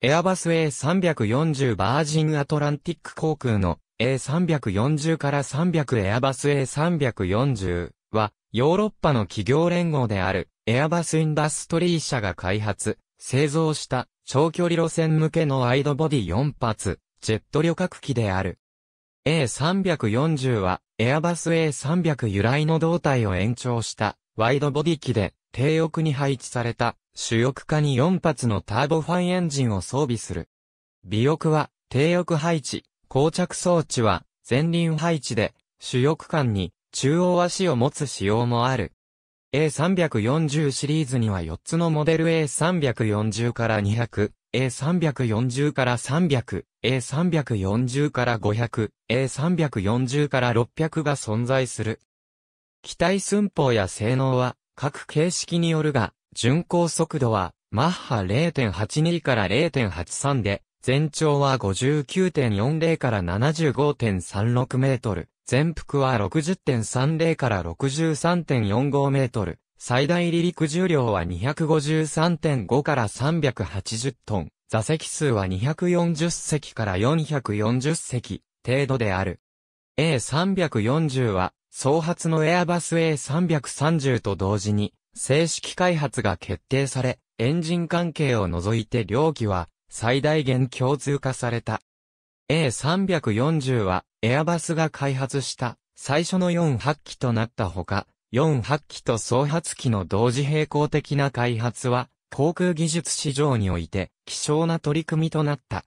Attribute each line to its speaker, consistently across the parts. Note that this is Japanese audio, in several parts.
Speaker 1: エアバス A340 バージンアトランティック航空の A340 から300エアバス A340 は、ヨーロッパの企業連合である、エアバスインダストリー社が開発、製造した長距離路線向けのワイドボディ4発、ジェット旅客機である。A340 は、エアバス A300 由来の胴体を延長した、ワイドボディ機で、低翼に配置された、主翼化に4発のターボファンエンジンを装備する。尾翼は低翼配置、膠着装置は前輪配置で、主翼間に中央足を持つ仕様もある。A340 シリーズには4つのモデル A340 から200、A340 から300、A340 から500、A340 から600が存在する。機体寸法や性能は各形式によるが、巡航速度は、マッハ0.82から0.83で、全長は59.40から75.36メートル、全幅は60.30から63.45メートル、最大離陸重量は253.5から380トン、座席数は240席から440席程度である。A340 は、総発のエアバス A330 と同時に、正式開発が決定され、エンジン関係を除いて両機は最大限共通化された。A340 はエアバスが開発した最初の4発機となったほか、4発機と総発機の同時並行的な開発は航空技術市場において希少な取り組みとなった。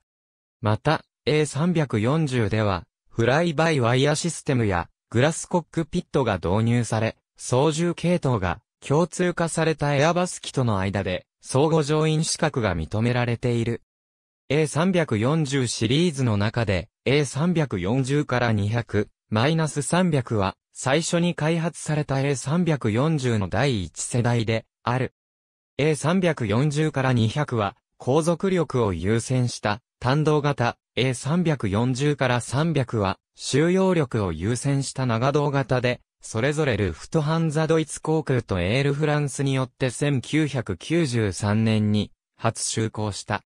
Speaker 1: また、A340 では、フライバイワイヤシステムやグラスコックピットが導入され、操縦系統が共通化されたエアバス機との間で、相互乗員資格が認められている。A340 シリーズの中で、A340 から200、マイナス300は、最初に開発された A340 の第一世代で、ある。A340 から200は、航続力を優先した、単動型、A340 から300は、収容力を優先した長動型で、それぞれルフトハンザドイツ航空とエールフランスによって1993年に初就航した。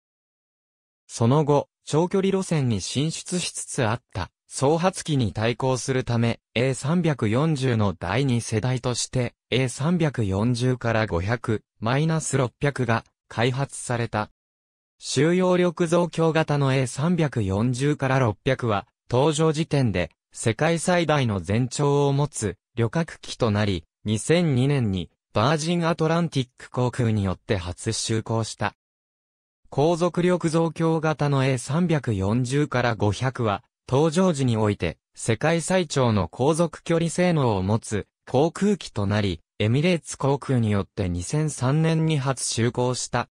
Speaker 1: その後、長距離路線に進出しつつあった、創発機に対抗するため、A340 の第2世代として、A340 から500、マイナス600が開発された。収容力増強型の A340 から600は、登場時点で、世界最大の全長を持つ、旅客機となり、2002年にバージンアトランティック航空によって初就航した。航続力増強型の A340 から500は、搭乗時において、世界最長の航続距離性能を持つ航空機となり、エミレーツ航空によって2003年に初就航した。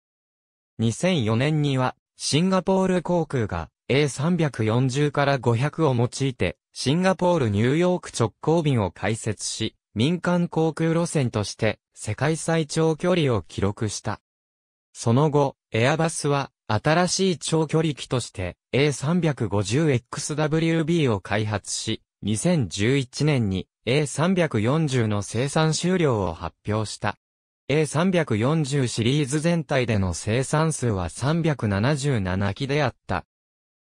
Speaker 1: 2004年には、シンガポール航空が A340 から500を用いて、シンガポール・ニューヨーク直行便を開設し、民間航空路線として世界最長距離を記録した。その後、エアバスは新しい長距離機として A350XWB を開発し、2011年に A340 の生産終了を発表した。A340 シリーズ全体での生産数は377機であった。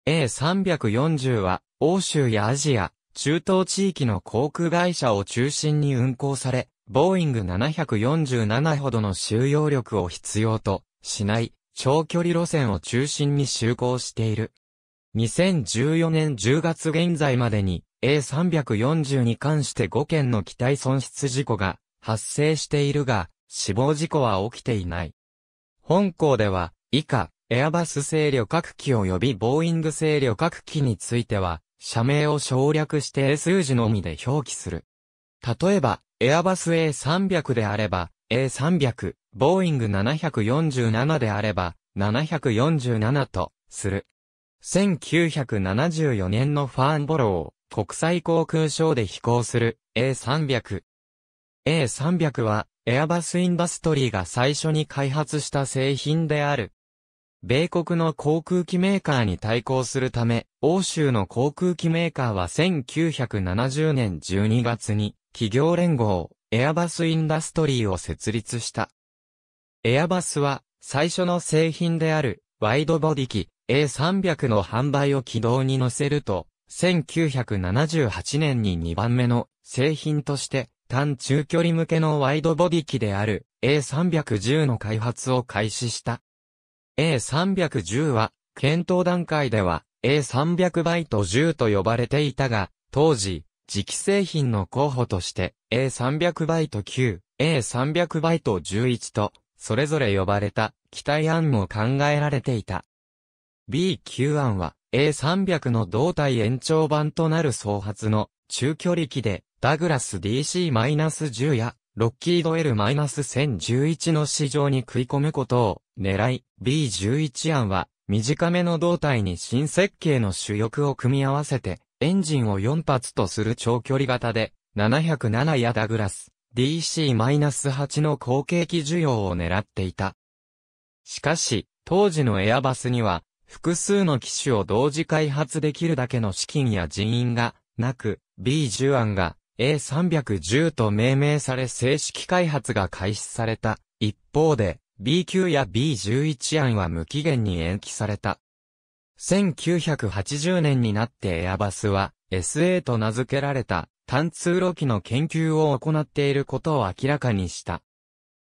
Speaker 1: A340 は欧州やアジア、中東地域の航空会社を中心に運航され、ボーイング747ほどの収容力を必要としない長距離路線を中心に就航している。2014年10月現在までに A340 に関して5件の機体損失事故が発生しているが、死亡事故は起きていない。本校では、以下、エアバス製旅客機及びボーイング製旅客機については、社名を省略して英数字のみで表記する。例えば、エアバス A300 であれば、A300、ボーイング747であれば、747と、する。1974年のファーンボロー、国際航空ショーで飛行する A300。A300 は、エアバスインダストリーが最初に開発した製品である。米国の航空機メーカーに対抗するため、欧州の航空機メーカーは1970年12月に、企業連合、エアバスインダストリーを設立した。エアバスは、最初の製品である、ワイドボディ機 A300 の販売を軌道に乗せると、1978年に2番目の製品として、単中距離向けのワイドボディ機である A310 の開発を開始した。A310 は、検討段階では A300 バイト10と呼ばれていたが、当時、磁気製品の候補として A300 バイト9、A300 バイト11と、それぞれ呼ばれた機体案も考えられていた。B9 案は A300 の胴体延長版となる総発の中距離機でダグラス DC-10 やロッキード L-1011 の市場に食い込むことを狙い、B11 案は短めの胴体に新設計の主翼を組み合わせて、エンジンを4発とする長距離型で、707やダグラス、DC-8 の後継機需要を狙っていた。しかし、当時のエアバスには、複数の機種を同時開発できるだけの資金や人員が、なく、B10 案が、A310 と命名され正式開発が開始された。一方で、B9 や B11 案は無期限に延期された。1980年になってエアバスは SA と名付けられた単通路機の研究を行っていることを明らかにした。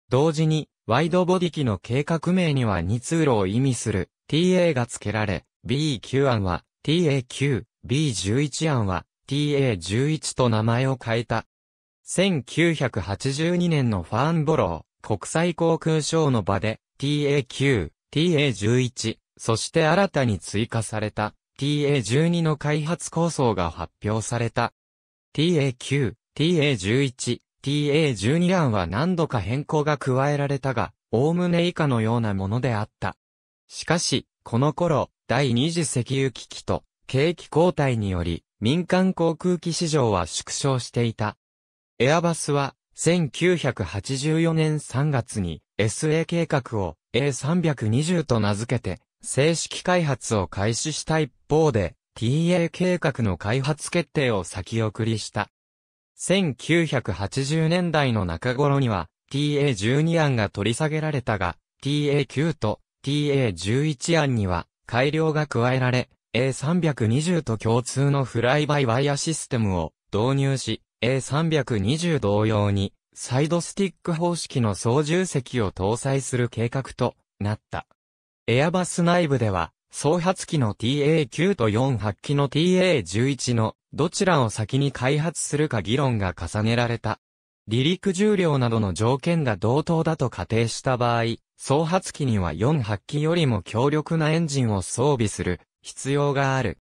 Speaker 1: 同時に、ワイドボディ機の計画名には2通路を意味する TA が付けられ、B9 案は TA9、B11 案は TA11 と名前を変えた。1982年のファーンボロー国際航空ショーの場で TA9、TA11、そして新たに追加された TA12 の開発構想が発表された。TA9、TA11、TA12 案は何度か変更が加えられたが、おおむね以下のようなものであった。しかし、この頃、第二次石油危機と、景気交代により、民間航空機市場は縮小していた。エアバスは、1984年3月に SA 計画を A320 と名付けて正式開発を開始した一方で TA 計画の開発決定を先送りした。1980年代の中頃には TA12 案が取り下げられたが TA9 と TA11 案には改良が加えられ A320 と共通のフライバイワイヤシステムを導入し、A320 同様に、サイドスティック方式の操縦席を搭載する計画となった。エアバス内部では、創発機の TA9 と4発機の TA11 のどちらを先に開発するか議論が重ねられた。離陸重量などの条件が同等だと仮定した場合、創発機には4発機よりも強力なエンジンを装備する必要がある。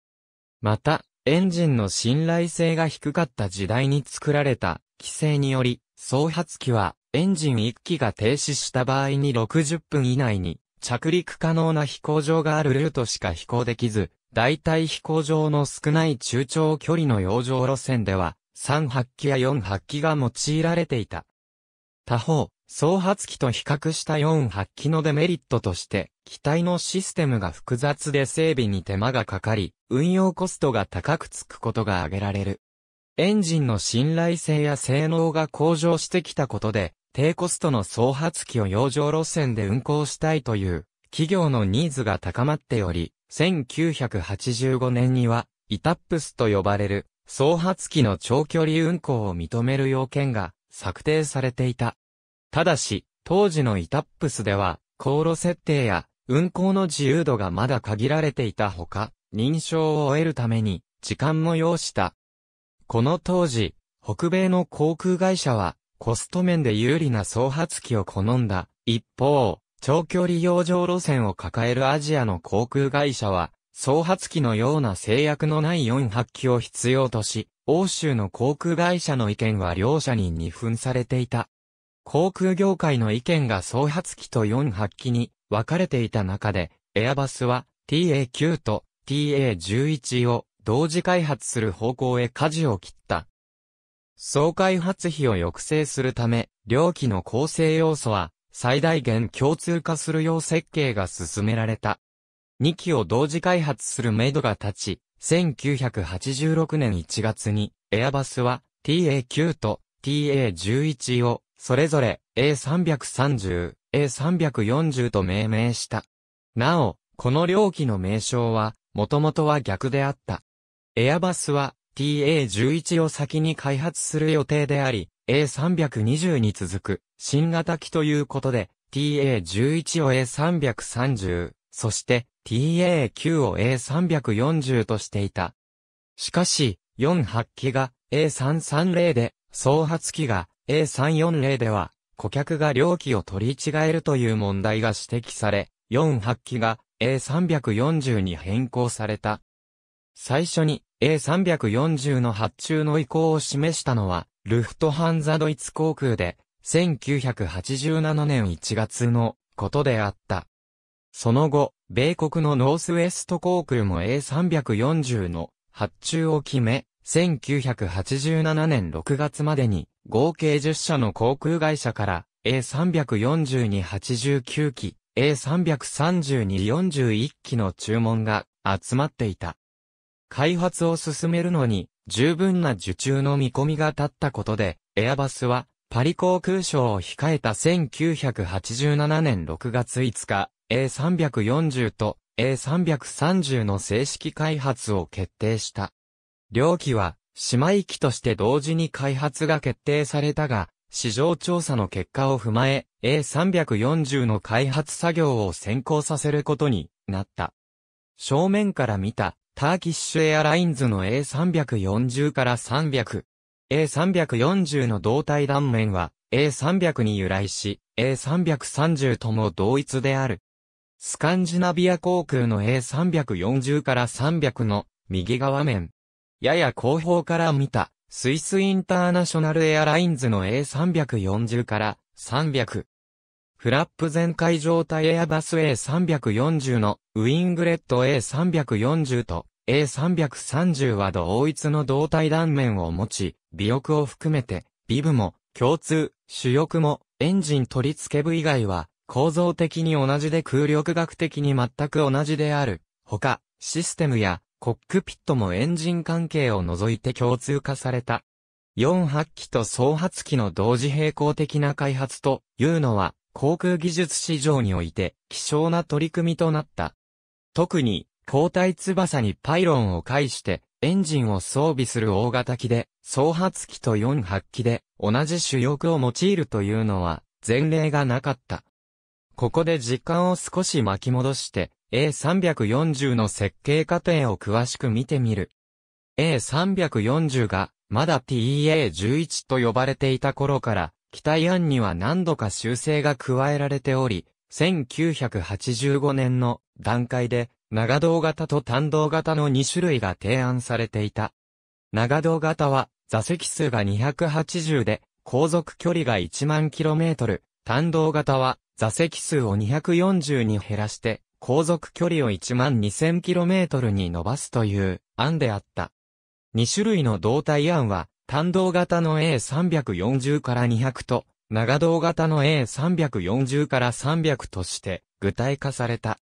Speaker 1: また、エンジンの信頼性が低かった時代に作られた規制により、創発機はエンジン1機が停止した場合に60分以内に着陸可能な飛行場があるルートしか飛行できず、大体飛行場の少ない中長距離の洋上路線では、3発機や4発機が用いられていた。他方、創発機と比較した4発機のデメリットとして、機体のシステムが複雑で整備に手間がかかり、運用コストが高くつくことが挙げられる。エンジンの信頼性や性能が向上してきたことで、低コストの創発機を洋上路線で運行したいという、企業のニーズが高まっており、1985年には、イタップスと呼ばれる、創発機の長距離運行を認める要件が策定されていた。ただし、当時のイタップスでは、航路設定や運航の自由度がまだ限られていたほか、認証を得るために時間も要した。この当時、北米の航空会社はコスト面で有利な創発機を好んだ。一方、長距離洋上路線を抱えるアジアの航空会社は、創発機のような制約のない4発機を必要とし、欧州の航空会社の意見は両者に二分されていた。航空業界の意見が創発機と4発機に分かれていた中で、エアバスは TA9 と TA11 を同時開発する方向へ舵を切った。総開発費を抑制するため、両機の構成要素は最大限共通化するよう設計が進められた。2機を同時開発するメドが立ち、1986年1月にエアバスは TA9 と TA11 をそれぞれ A330、A340 と命名した。なお、この両機の名称は、もともとは逆であった。エアバスは TA11 を先に開発する予定であり、A320 に続く新型機ということで、TA11 を A330、そして TA9 を A340 としていた。しかし、4発機が A330 で、総発機が A340 では、顧客が料金を取り違えるという問題が指摘され、48機が A340 に変更された。最初に A340 の発注の意向を示したのは、ルフトハンザドイツ航空で、1987年1月のことであった。その後、米国のノースウェスト航空も A340 の発注を決め、1987年6月までに、合計10社の航空会社から、A340-89 機、A330-41 機の注文が集まっていた。開発を進めるのに、十分な受注の見込みが立ったことで、エアバスは、パリ航空省を控えた1987年6月5日、A340 と A330 の正式開発を決定した。両機は、姉妹機として同時に開発が決定されたが、市場調査の結果を踏まえ、A340 の開発作業を先行させることになった。正面から見た、ターキッシュエアラインズの A340 から300。A340 の胴体断面は A300 に由来し、A330 とも同一である。スカンジナビア航空の A340 から300の右側面、やや後方から見た、スイスインターナショナルエアラインズの A340 から300。フラップ全開状態エアバス A340 のウィングレット A340 と A330 は同一の胴体断面を持ち、尾翼を含めて、ビブも共通、主翼もエンジン取り付け部以外は構造的に同じで空力学的に全く同じである。他、システムやコックピットもエンジン関係を除いて共通化された。4発機と総発機の同時並行的な開発というのは航空技術市場において希少な取り組みとなった。特に交代翼にパイロンを介してエンジンを装備する大型機で、総発機と4発機で同じ主翼を用いるというのは前例がなかった。ここで時間を少し巻き戻して A340 の設計過程を詳しく見てみる。A340 が、まだ t a 1 1と呼ばれていた頃から、機体案には何度か修正が加えられており、1985年の段階で、長胴型と単胴型の2種類が提案されていた。長胴型は、座席数が280で、航続距離が1万キロメートル。単胴型は、座席数を240に減らして、航続距離を1万 2000km に伸ばすという案であった。2種類の胴体案は、単動型の A340 から200と、長動型の A340 から300として具体化された。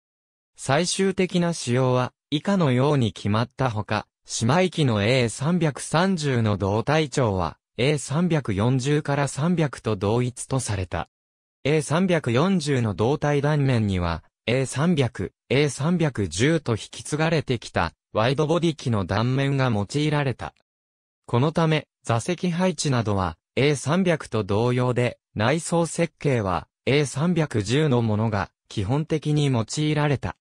Speaker 1: 最終的な仕様は以下のように決まったほか、姉妹機の A330 の胴体長は A340 から300と同一とされた。A340 の胴体断面には A300、A310 と引き継がれてきたワイドボディ機の断面が用いられた。このため、座席配置などは A300 と同様で、内装設計は A310 のものが基本的に用いられた。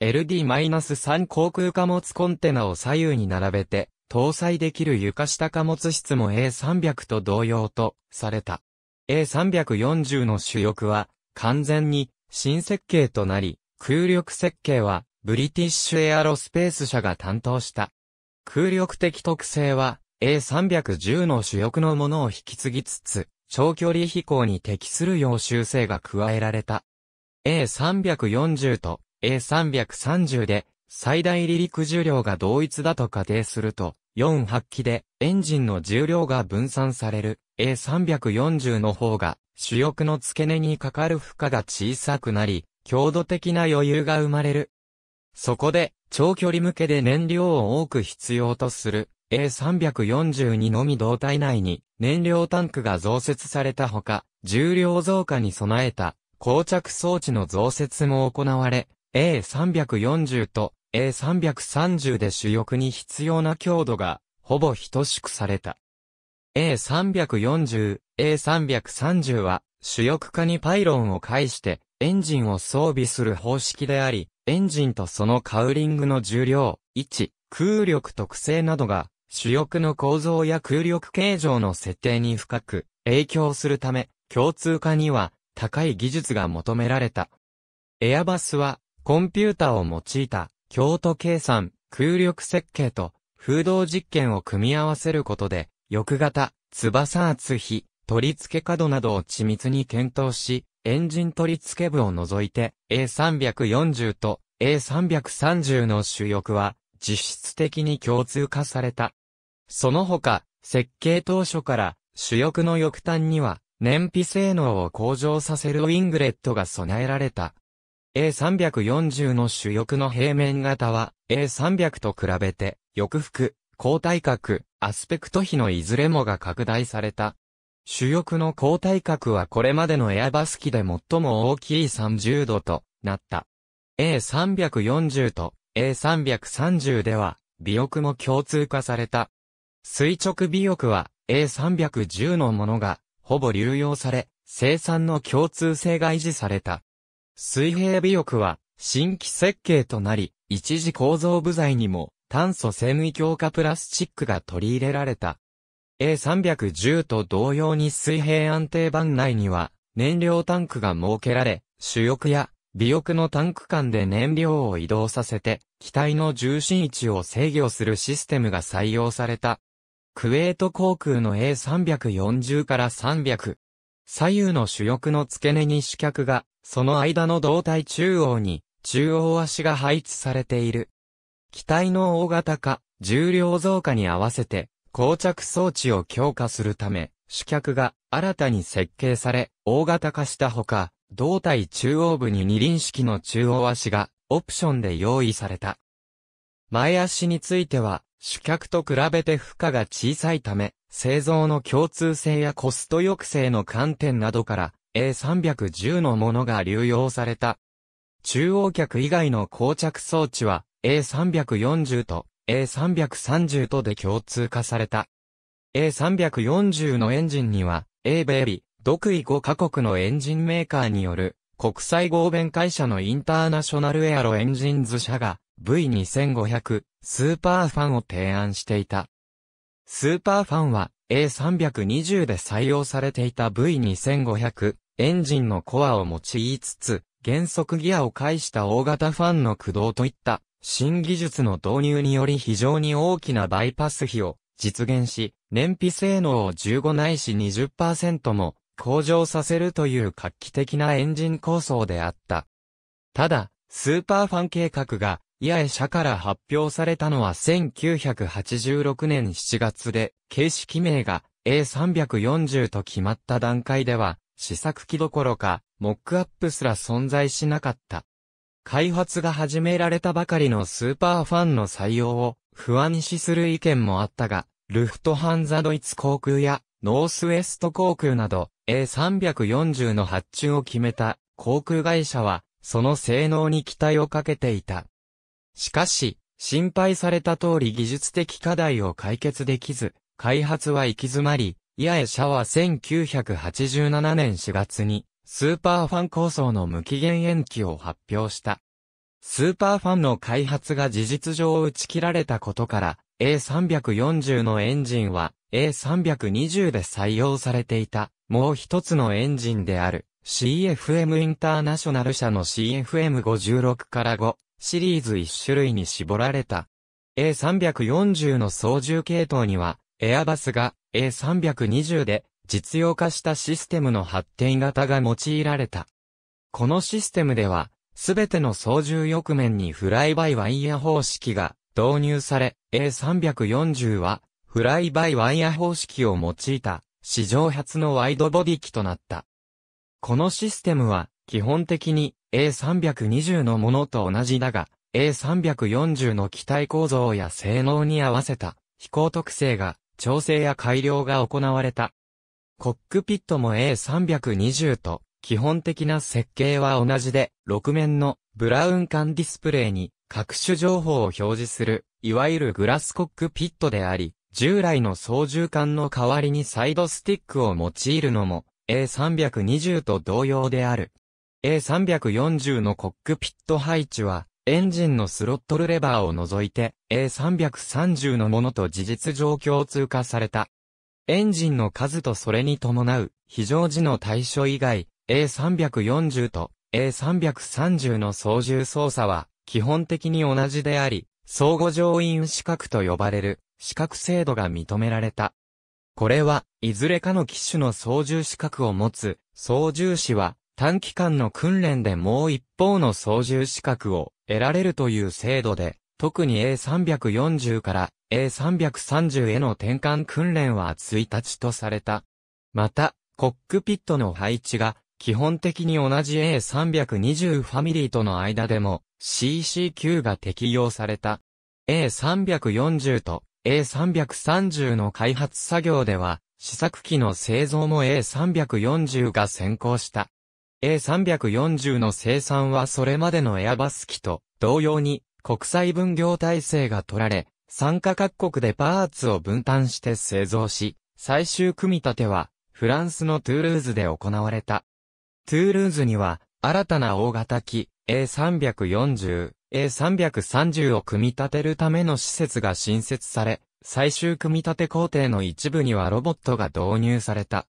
Speaker 1: LD-3 航空貨物コンテナを左右に並べて、搭載できる床下貨物室も A300 と同様とされた。A340 の主翼は完全に新設計となり、空力設計は、ブリティッシュエアロスペース社が担当した。空力的特性は、A310 の主翼のものを引き継ぎつつ、長距離飛行に適するよう修正が加えられた。A340 と A330 で最大離陸重量が同一だと仮定すると、4発揮でエンジンの重量が分散される A340 の方が主翼の付け根にかかる負荷が小さくなり、強度的な余裕が生まれる。そこで長距離向けで燃料を多く必要とする A342 のみ胴体内に燃料タンクが増設されたほか、重量増加に備えた膠着装置の増設も行われ、A340 と A330 で主翼に必要な強度が、ほぼ等しくされた。A340、A330 は、主翼化にパイロンを介して、エンジンを装備する方式であり、エンジンとそのカウリングの重量、位置、空力特性などが、主翼の構造や空力形状の設定に深く影響するため、共通化には高い技術が求められた。エアバスは、コンピュータを用いた京都計算、空力設計と、風洞実験を組み合わせることで、翼型、翼厚比、取り付け角などを緻密に検討し、エンジン取り付け部を除いて A340 と A330 の主翼は実質的に共通化された。その他、設計当初から主翼の翼端には燃費性能を向上させるウィングレットが備えられた A340 の主翼の平面型は A300 と比べて、翼腹、抗体角、アスペクト比のいずれもが拡大された。主翼の抗体角はこれまでのエアバス機で最も大きい30度となった。A340 と A330 では、尾翼も共通化された。垂直尾翼は A310 のものが、ほぼ流用され、生産の共通性が維持された。水平尾翼は、新規設計となり、一時構造部材にも、炭素繊維強化プラスチックが取り入れられた。A310 と同様に水平安定板内には、燃料タンクが設けられ、主翼や尾翼のタンク間で燃料を移動させて、機体の重心位置を制御するシステムが採用された。クウェート航空の A340 から300、左右の主翼の付け根に主脚が、その間の胴体中央に、中央足が配置されている。機体の大型化、重量増加に合わせて、膠着装置を強化するため、主脚が新たに設計され、大型化したほか、胴体中央部に二輪式の中央足が、オプションで用意された。前足については、主脚と比べて負荷が小さいため、製造の共通性やコスト抑制の観点などから A310 のものが流用された。中央脚以外の膠着装置は A340 と A330 とで共通化された。A340 のエンジンには、英米美、独位5カ国のエンジンメーカーによる、国際合弁会社のインターナショナルエアロエンジンズ社が、V2500、スーパーファンを提案していた。スーパーファンは A320 で採用されていた V2500 エンジンのコアを用いつつ、原則ギアを介した大型ファンの駆動といった新技術の導入により非常に大きなバイパス比を実現し、燃費性能を15ないし20%も向上させるという画期的なエンジン構想であった。ただ、スーパーファン計画が八重社から発表されたのは1986年7月で、形式名が A340 と決まった段階では、試作機どころか、モックアップすら存在しなかった。開発が始められたばかりのスーパーファンの採用を不安視する意見もあったが、ルフトハンザドイツ航空やノースウェスト航空など A340 の発注を決めた航空会社はその性能に期待をかけていた。しかし、心配された通り技術的課題を解決できず、開発は行き詰まり、イアエ社は1987年4月に、スーパーファン構想の無期限延期を発表した。スーパーファンの開発が事実上打ち切られたことから、A340 のエンジンは A320 で採用されていた、もう一つのエンジンである CFM インターナショナル社の CFM56 から5シリーズ1種類に絞られた。A340 の操縦系統には、エアバスが A320 で実用化したシステムの発展型が用いられた。このシステムでは、すべての操縦翼面にフライバイワイヤ方式が導入され、A340 はフライバイワイヤ方式を用いた史上初のワイドボディ機となった。このシステムは基本的に A320 のものと同じだが、A340 の機体構造や性能に合わせた飛行特性が調整や改良が行われた。コックピットも A320 と基本的な設計は同じで、6面のブラウン管ディスプレイに各種情報を表示する、いわゆるグラスコックピットであり、従来の操縦管の代わりにサイドスティックを用いるのも A320 と同様である。A340 のコックピット配置は、エンジンのスロットルレバーを除いて A330 のものと事実上を通過された。エンジンの数とそれに伴う非常時の対処以外 A340 と A330 の操縦操作は基本的に同じであり、相互乗員資格と呼ばれる資格制度が認められた。これは、いずれかの機種の操縦資格を持つ、操縦士は、短期間の訓練でもう一方の操縦資格を得られるという制度で、特に A340 から A330 への転換訓練は1日とされた。また、コックピットの配置が基本的に同じ A320 ファミリーとの間でも CCQ が適用された。A340 と A330 の開発作業では試作機の製造も A340 が先行した。A340 の生産はそれまでのエアバス機と同様に国際分業体制が取られ、参加各国でパーツを分担して製造し、最終組み立てはフランスのトゥールーズで行われた。トゥールーズには新たな大型機 A340、A330 を組み立てるための施設が新設され、最終組み立て工程の一部にはロボットが導入された。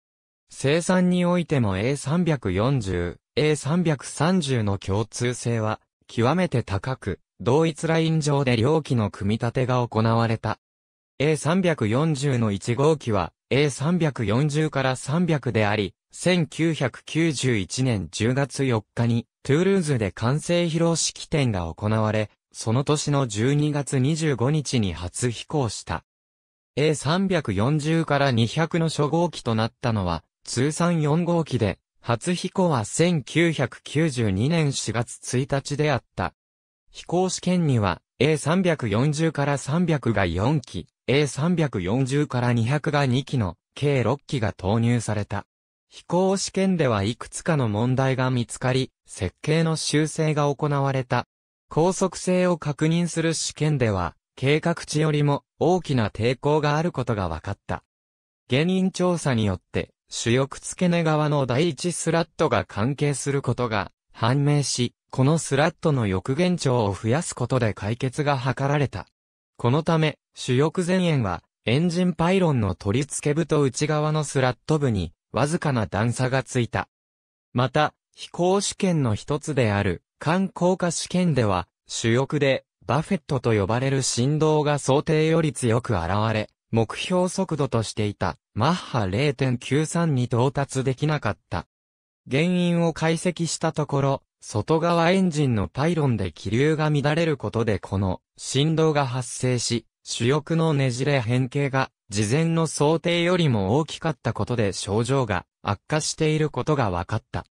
Speaker 1: 生産においても A340、A330 の共通性は、極めて高く、同一ライン上で両機の組み立てが行われた。A340 の1号機は A340 から300であり、1991年10月4日にトゥールーズで完成披露式典が行われ、その年の12月25日に初飛行した。A340 から200の初号機となったのは通算4号機で、初飛行は1992年4月1日であった。飛行試験には A340 から300が4機、A340 から200が2機の計6機が投入された。飛行試験ではいくつかの問題が見つかり、設計の修正が行われた。高速性を確認する試験では、計画値よりも大きな抵抗があることが分かった。原因調査によって主翼付け根側の第一スラットが関係することが判明し、このスラットの翼現長を増やすことで解決が図られた。このため、主翼前縁は、エンジンパイロンの取り付け部と内側のスラット部に、わずかな段差がついた。また、飛行試験の一つである、環高化試験では、主翼で、バフェットと呼ばれる振動が想定より強く現れ、目標速度としていたマッハ0.93に到達できなかった。原因を解析したところ、外側エンジンのパイロンで気流が乱れることでこの振動が発生し、主翼のねじれ変形が事前の想定よりも大きかったことで症状が悪化していることが分かった。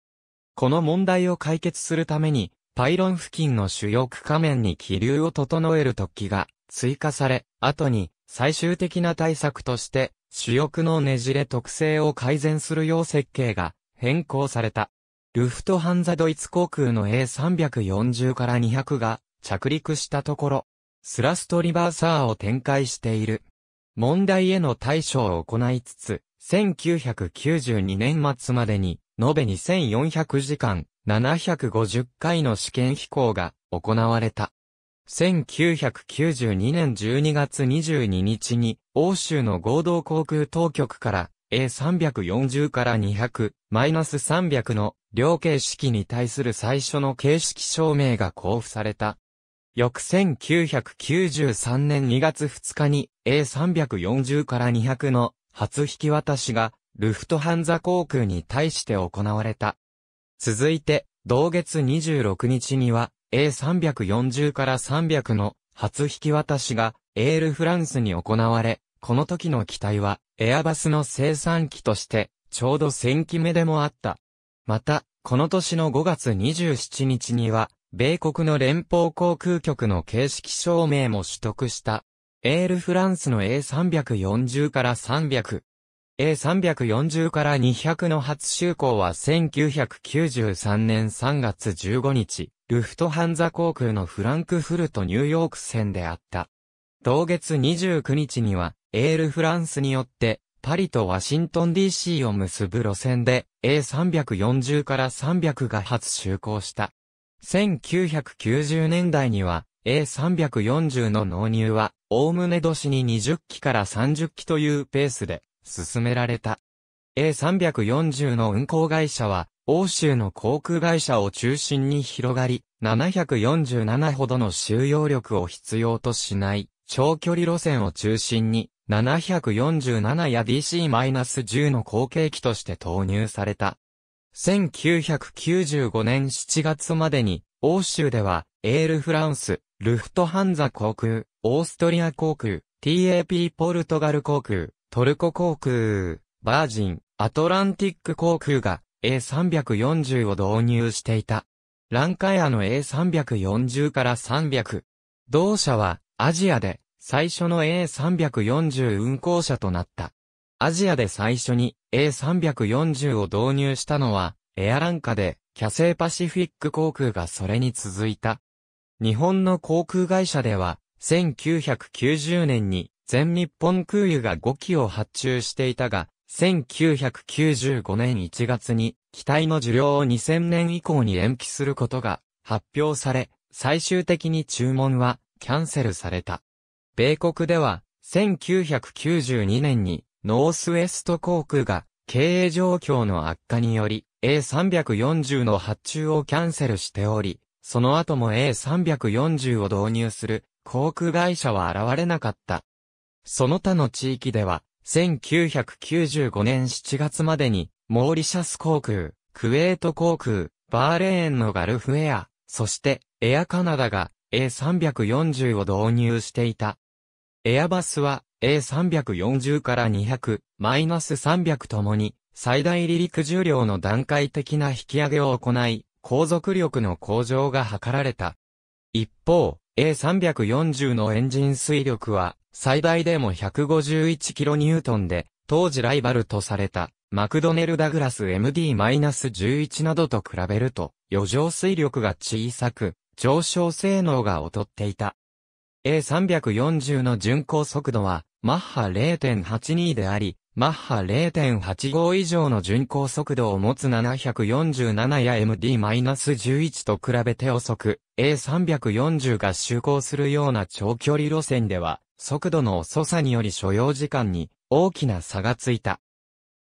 Speaker 1: この問題を解決するために、パイロン付近の主翼仮面に気流を整える突起が追加され、後に最終的な対策として主翼のねじれ特性を改善するよう設計が変更された。ルフトハンザドイツ航空の A340 から200が着陸したところ、スラストリバーサーを展開している。問題への対処を行いつつ、1992年末までに、延べ2400時間、750回の試験飛行が行われた。1992年12月22日に、欧州の合同航空当局から A340 から200、マイナス300の両形式に対する最初の形式証明が交付された。翌1993年2月2日に A340 から200の初引き渡しがルフトハンザ航空に対して行われた。続いて、同月26日には A340 から300の初引き渡しがエールフランスに行われ、この時の機体はエアバスの生産機としてちょうど1000機目でもあった。また、この年の5月27日には、米国の連邦航空局の形式証明も取得した。エールフランスの A340 から300。A340 から200の初就航は1993年3月15日。ルフトハンザ航空のフランクフルトニューヨーク線であった。同月29日には、エールフランスによって、パリとワシントン DC を結ぶ路線で A340 から300が初就航した。1990年代には A340 の納入は、おおむね年に20機から30機というペースで進められた。A340 の運航会社は欧州の航空会社を中心に広がり、747ほどの収容力を必要としない長距離路線を中心に、747や DC-10 の後継機として投入された。1995年7月までに、欧州では、エールフランス、ルフトハンザ航空、オーストリア航空、TAP ポルトガル航空、トルコ航空、バージン、アトランティック航空が A340 を導入していた。ランカヤの A340 から300。同社はアジアで最初の A340 運行者となった。アジアで最初に A340 を導入したのはエアランカでキャセイパシフィック航空がそれに続いた。日本の航空会社では1990年に全日本空輸が5機を発注していたが、1995年1月に、機体の受領を2000年以降に延期することが発表され、最終的に注文はキャンセルされた。米国では、1992年にノースウェスト航空が経営状況の悪化により A340 の発注をキャンセルしており、その後も A340 を導入する航空会社は現れなかった。その他の地域では1995年7月までに、モーリシャス航空、クウェート航空、バーレーンのガルフエア、そしてエアカナダが A340 を導入していた。エアバスは A340 から200、マイナス300ともに、最大離陸重量の段階的な引き上げを行い、航続力の向上が図られた。一方、A340 のエンジン推力は最大でも 151kN で、当時ライバルとされた、マクドネル・ダグラス MD-11 などと比べると、余剰水力が小さく、上昇性能が劣っていた。A340 の巡航速度は、マッハ0.82であり、マッハ0.85以上の巡航速度を持つ747や MD-11 と比べて遅く、A340 が就航するような長距離路線では、速度の遅さにより所要時間に大きな差がついた。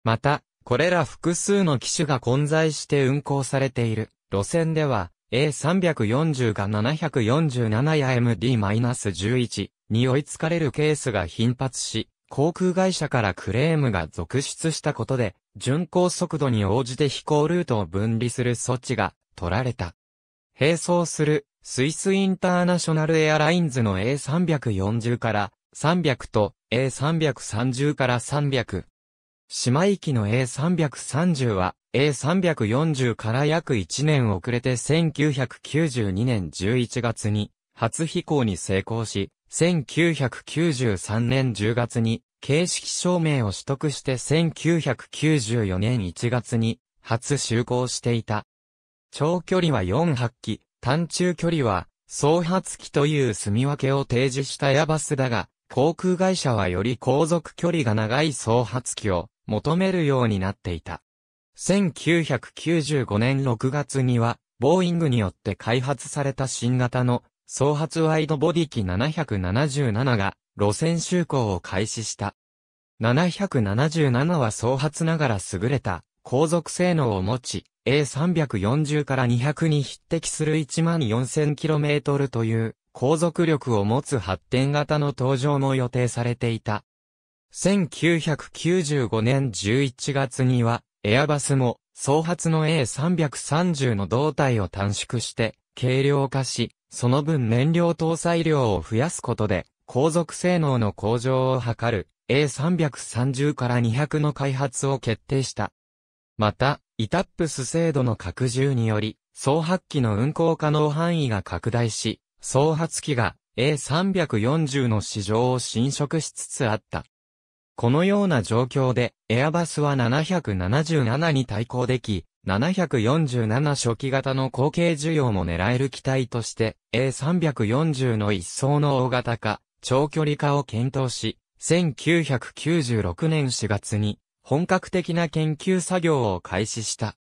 Speaker 1: また、これら複数の機種が混在して運行されている路線では、A340 が747や MD-11 に追いつかれるケースが頻発し、航空会社からクレームが続出したことで、巡航速度に応じて飛行ルートを分離する措置が取られた。並走するスイスインターナショナルエアラインズの A340 から300と A330 から300。姉妹機の A330 は A340 から約1年遅れて1992年11月に初飛行に成功し、1993年10月に形式証明を取得して1994年1月に初就航していた。長距離は4発機、短中距離は、総発機という住み分けを提示したエアバスだが、航空会社はより航続距離が長い総発機を求めるようになっていた。1995年6月には、ボーイングによって開発された新型の総発ワイドボディ機777が路線就航を開始した。777は総発ながら優れた航続性能を持ち、A340 から200に匹敵する 14,000km という航続力を持つ発展型の登場も予定されていた。1995年11月には、エアバスも、総発の A330 の胴体を短縮して、軽量化し、その分燃料搭載量を増やすことで、航続性能の向上を図る A330 から200の開発を決定した。また、イタップス制度の拡充により、総発機の運行可能範囲が拡大し、総発機が A340 の市場を侵食しつつあった。このような状況で、エアバスは777に対抗でき、747初期型の後継需要も狙える機体として、A340 の一層の大型化、長距離化を検討し、1996年4月に本格的な研究作業を開始した。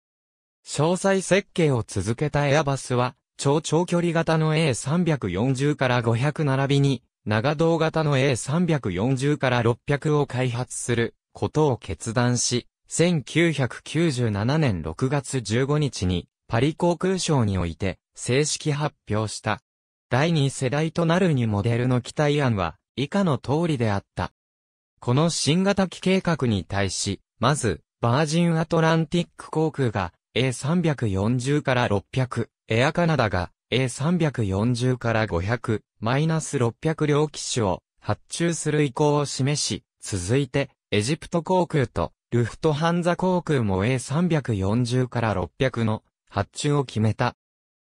Speaker 1: 詳細設計を続けたエアバスは、超長距離型の A340 から500並びに、長胴型の A340 から600を開発することを決断し、1997年6月15日にパリ航空省において正式発表した。第2世代となるにモデルの機体案は以下の通りであった。この新型機計画に対し、まず、バージンアトランティック航空が A340 から600、エアカナダが A340 から500、マイナス600両機種を発注する意向を示し、続いて、エジプト航空とルフトハンザ航空も A340 から600の発注を決めた。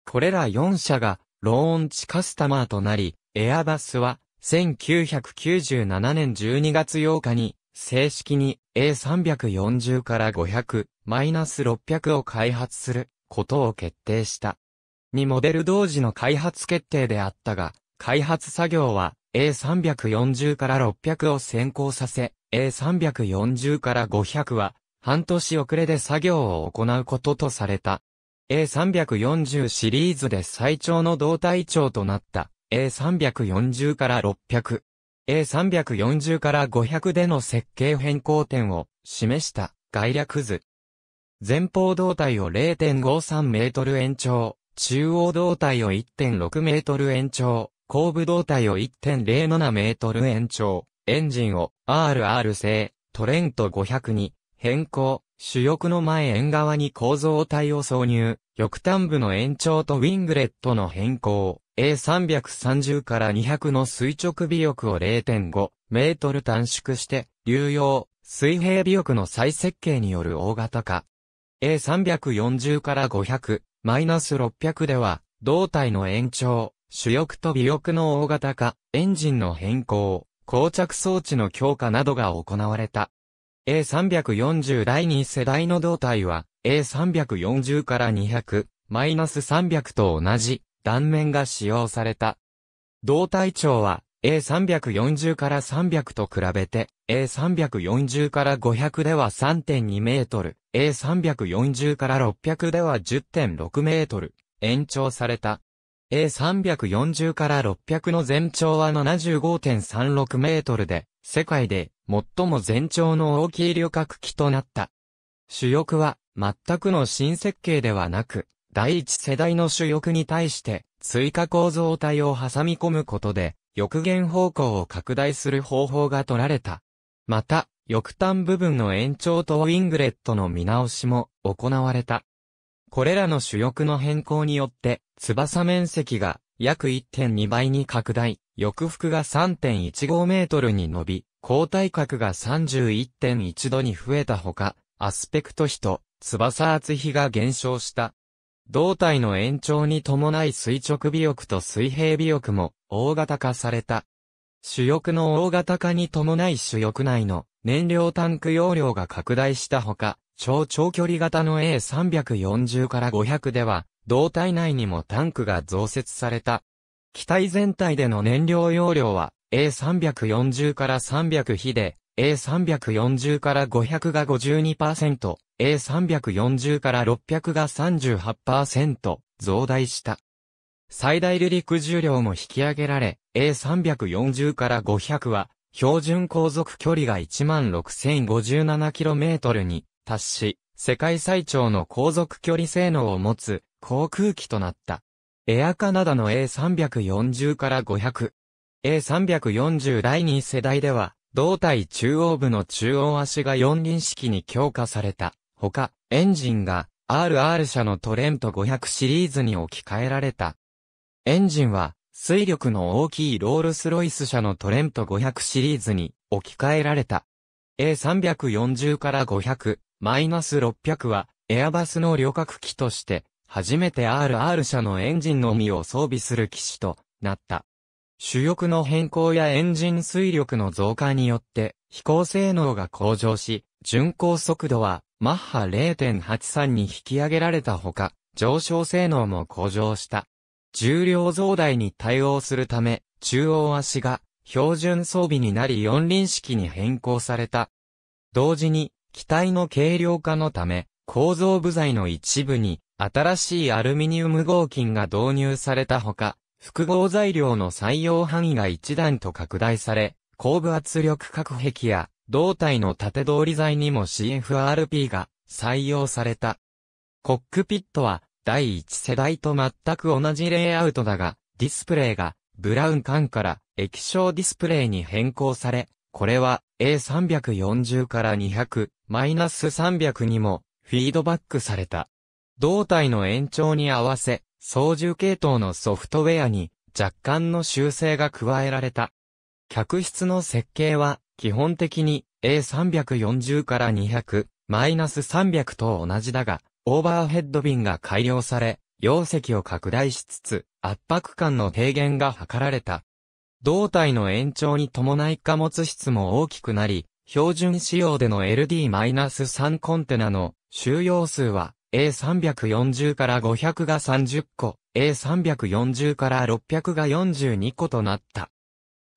Speaker 1: これら4社がローンチカスタマーとなり、エアバスは1997年12月8日に、正式に A340 から500、マイナス600を開発することを決定した。にモデル同時の開発決定であったが、開発作業は A340 から600を先行させ、A340 から500は半年遅れで作業を行うこととされた。A340 シリーズで最長の胴体長となった A340 から600、A340 から500での設計変更点を示した概略図。前方胴体を0.53メートル延長、中央胴体を1.6メートル延長、後部胴体を1.07メートル延長、エンジンを RR 製、トレント500に変更、主翼の前縁側に構造体を挿入、翼端部の延長とウィングレットの変更。A330 から200の垂直尾翼を0.5メートル短縮して、流用、水平尾翼の再設計による大型化。A340 から500、マイナス600では、胴体の延長、主翼と尾翼の大型化、エンジンの変更、膠着装置の強化などが行われた。A340 第2世代の胴体は A340 から200、マイナス300と同じ断面が使用された。胴体長は A340 から300と比べて A340 から500では3.2メートル、A340 から600では10.6メートル、延長された。A340 から600の全長は75.36メートルで、世界で最も全長の大きい旅客機となった。主翼は全くの新設計ではなく、第一世代の主翼に対して、追加構造体を挟み込むことで、翼弦方向を拡大する方法が取られた。また、翼端部分の延長とウィングレットの見直しも行われた。これらの主翼の変更によって、翼面積が約1.2倍に拡大、翼幅が3.15メートルに伸び、交体角が31.1度に増えたほか、アスペクト比と翼厚比が減少した。胴体の延長に伴い垂直尾翼と水平尾翼も大型化された。主翼の大型化に伴い主翼内の燃料タンク容量が拡大したほか、超長距離型の A340 から500では、胴体内にもタンクが増設された。機体全体での燃料容量は A340 から300比で A340 から500が52%、A340 から600が38%増大した。最大離陸重量も引き上げられ、A340 から500は、標準航続距離が 16,057km に達し、世界最長の航続距離性能を持つ航空機となった。エアカナダの A340 から500。A340 第2世代では、胴体中央部の中央足が四輪式に強化された。ほか、エンジンが RR 車のトレント500シリーズに置き換えられた。エンジンは、水力の大きいロールスロイス社のトレント500シリーズに置き換えられた。A340 から500、マイナス600は、エアバスの旅客機として、初めて RR 社のエンジンのみを装備する機種となった。主翼の変更やエンジン水力の増加によって、飛行性能が向上し、巡航速度はマッハ0.83に引き上げられたほか、上昇性能も向上した。重量増大に対応するため、中央足が標準装備になり四輪式に変更された。同時に、機体の軽量化のため、構造部材の一部に新しいアルミニウム合金が導入されたほか、複合材料の採用範囲が一段と拡大され、後部圧力隔壁や胴体の縦通り材にも CFRP が採用された。コックピットは第1世代と全く同じレイアウトだが、ディスプレイがブラウン管から液晶ディスプレイに変更され、これは A340 から200、マイナス300にもフィードバックされた。胴体の延長に合わせ、操縦系統のソフトウェアに若干の修正が加えられた。客室の設計は、基本的に A340 から200、マイナス300と同じだが、オーバーヘッド便が改良され、容積を拡大しつつ、圧迫感の低減が図られた。胴体の延長に伴い貨物室も大きくなり、標準仕様での LD-3 コンテナの収容数は A340 から500が30個、A340 から600が42個となった。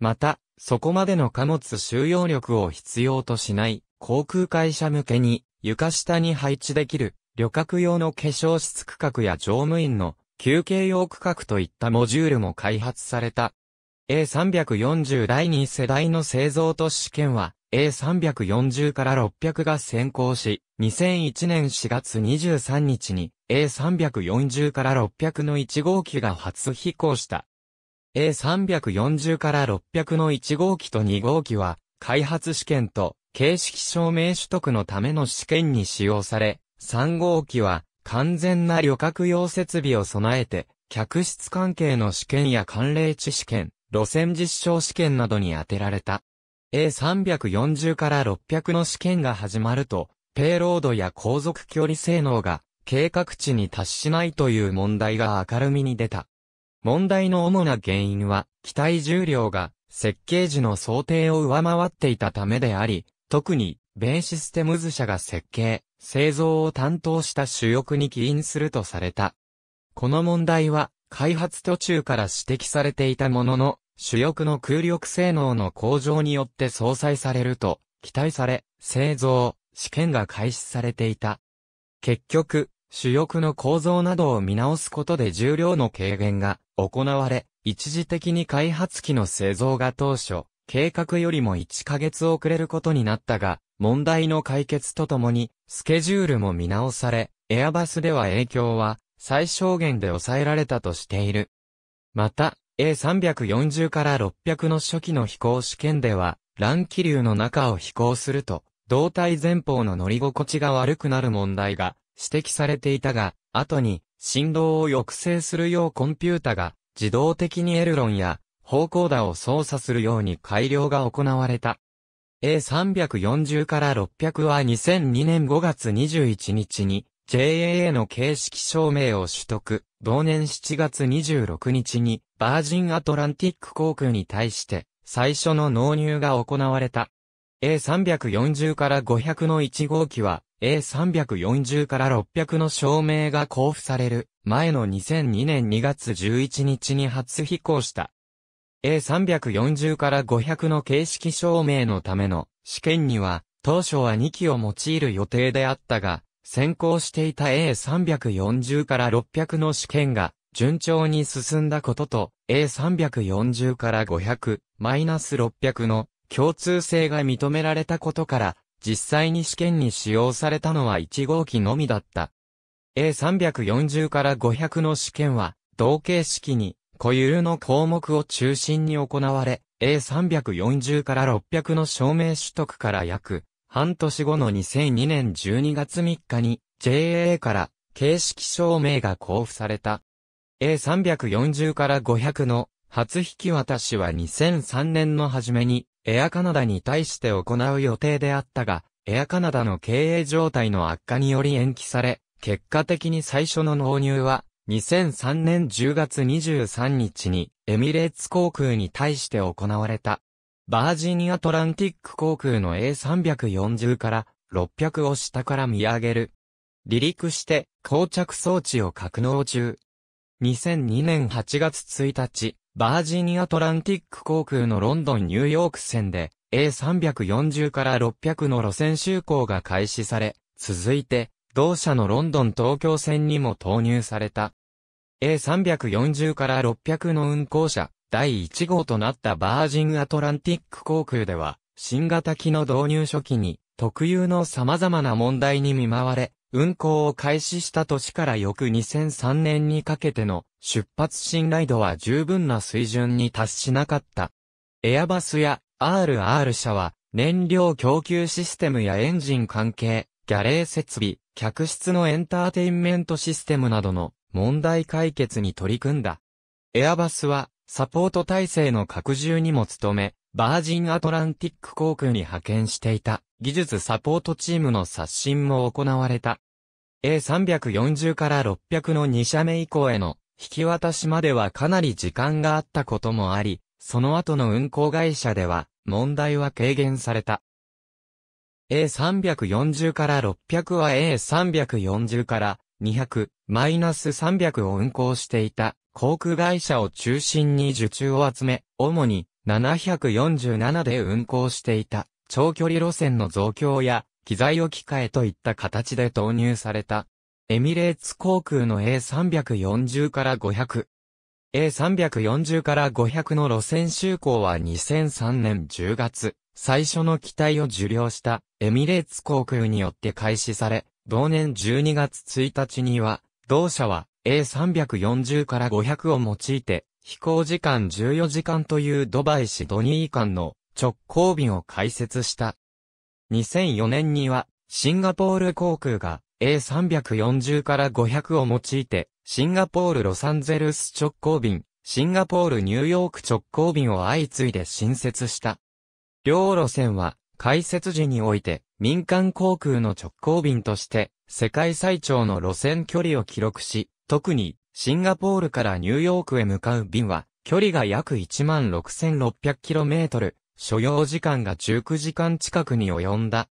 Speaker 1: また、そこまでの貨物収容力を必要としない航空会社向けに床下に配置できる旅客用の化粧室区画や乗務員の休憩用区画といったモジュールも開発された。A340 第2世代の製造都市圏は A340 から600が先行し、2001年4月23日に A340 から600の1号機が初飛行した。A340 から600の1号機と2号機は、開発試験と形式証明取得のための試験に使用され、3号機は完全な旅客用設備を備えて、客室関係の試験や寒冷地試験、路線実証試験などに充てられた。A340 から600の試験が始まると、ペイロードや航続距離性能が計画値に達しないという問題が明るみに出た。問題の主な原因は、機体重量が設計時の想定を上回っていたためであり、特に、ベーシステムズ社が設計、製造を担当した主翼に起因するとされた。この問題は、開発途中から指摘されていたものの、主翼の空力性能の向上によって相殺されると、期待され、製造、試験が開始されていた。結局、主翼の構造などを見直すことで重量の軽減が行われ、一時的に開発機の製造が当初、計画よりも1ヶ月遅れることになったが、問題の解決とともに、スケジュールも見直され、エアバスでは影響は最小限で抑えられたとしている。また、A340 から600の初期の飛行試験では、乱気流の中を飛行すると、胴体前方の乗り心地が悪くなる問題が指摘されていたが、後に振動を抑制するようコンピュータが自動的にエルロンや方向打を操作するように改良が行われた。A340 から600は2002年5月21日に JAA の形式証明を取得。同年7月26日にバージンアトランティック航空に対して最初の納入が行われた。A340 から500の1号機は、A340 から600の証明が交付される前の2002年2月11日に初飛行した。A340 から500の形式証明のための試験には、当初は2機を用いる予定であったが、先行していた A340 から600の試験が順調に進んだことと、A340 から500、マイナス600の共通性が認められたことから、実際に試験に使用されたのは1号機のみだった。A340 から500の試験は、同形式に固有の項目を中心に行われ、A340 から600の証明取得から約半年後の2002年12月3日に JA から形式証明が交付された。A340 から500の初引き渡しは2003年の初めにエアカナダに対して行う予定であったが、エアカナダの経営状態の悪化により延期され、結果的に最初の納入は、2003年10月23日に、エミレーツ航空に対して行われた。バージニアトランティック航空の A340 から600を下から見上げる。離陸して、降着装置を格納中。2002年8月1日、バージニアトランティック航空のロンドン・ニューヨーク線で A340 から600の路線就航が開始され、続いて、同社のロンドン東京線にも投入された。A340 から600の運航者、第1号となったバージンアトランティック航空では、新型機の導入初期に、特有の様々な問題に見舞われ、運行を開始した年から翌2003年にかけての出発信頼度は十分な水準に達しなかった。エアバスや RR 社は燃料供給システムやエンジン関係、ギャレー設備、客室のエンターテインメントシステムなどの問題解決に取り組んだ。エアバスはサポート体制の拡充にも努め、バージンアトランティック航空に派遣していた技術サポートチームの刷新も行われた。A340 から600の2社目以降への引き渡しまではかなり時間があったこともあり、その後の運航会社では問題は軽減された。A340 から600は A340 から200、マイナス300を運航していた航空会社を中心に受注を集め、主に747で運行していた長距離路線の増強や機材置き換えといった形で投入されたエミレーツ航空の A340 から500 A340 から500の路線就航は2003年10月、最初の機体を受領したエミレーツ航空によって開始され、同年12月1日には、同社は A340 から500を用いて飛行時間14時間というドバイ市ドニー間の直行便を開設した。2004年には、シンガポール航空が A340 から500を用いて、シンガポールロサンゼルス直行便、シンガポールニューヨーク直行便を相次いで新設した。両路線は、開設時において、民間航空の直行便として、世界最長の路線距離を記録し、特に、シンガポールからニューヨークへ向かう便は、距離が約 16,600km、所要時間が19時間近くに及んだ。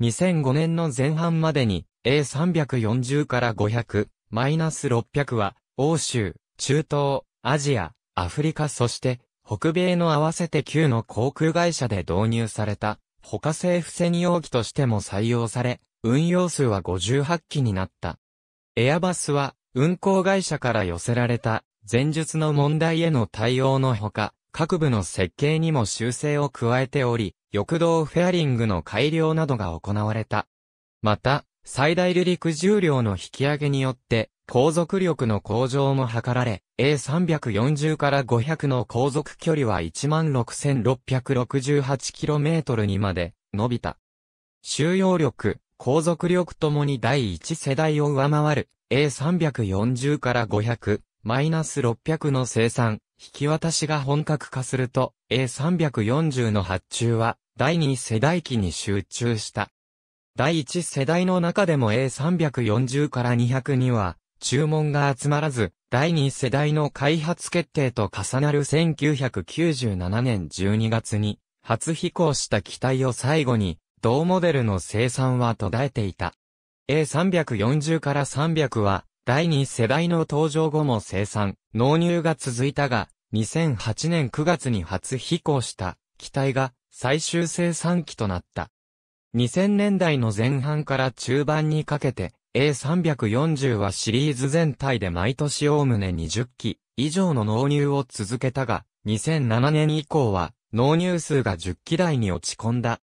Speaker 1: 2005年の前半までに A340 から500、マイナス600は、欧州、中東、アジア、アフリカそして、北米の合わせて9の航空会社で導入された、他政府専用機としても採用され、運用数は58機になった。エアバスは、運航会社から寄せられた前述の問題への対応のほか、各部の設計にも修正を加えており、翼道フェアリングの改良などが行われた。また、最大離陸重量の引き上げによって、航続力の向上も図られ、A340 から500の航続距離は 16,668km にまで伸びた。収容力、航続力ともに第1世代を上回る A340 から500、マイナス600の生産、引き渡しが本格化すると A340 の発注は第2世代機に集中した。第1世代の中でも A340 から200には注文が集まらず、第2世代の開発決定と重なる1997年12月に、初飛行した機体を最後に、同モデルの生産は途絶えていた。A340 から300は、第2世代の登場後も生産、納入が続いたが、2008年9月に初飛行した機体が最終生産機となった。2000年代の前半から中盤にかけて A340 はシリーズ全体で毎年おおむね20機以上の納入を続けたが、2007年以降は納入数が10機台に落ち込んだ。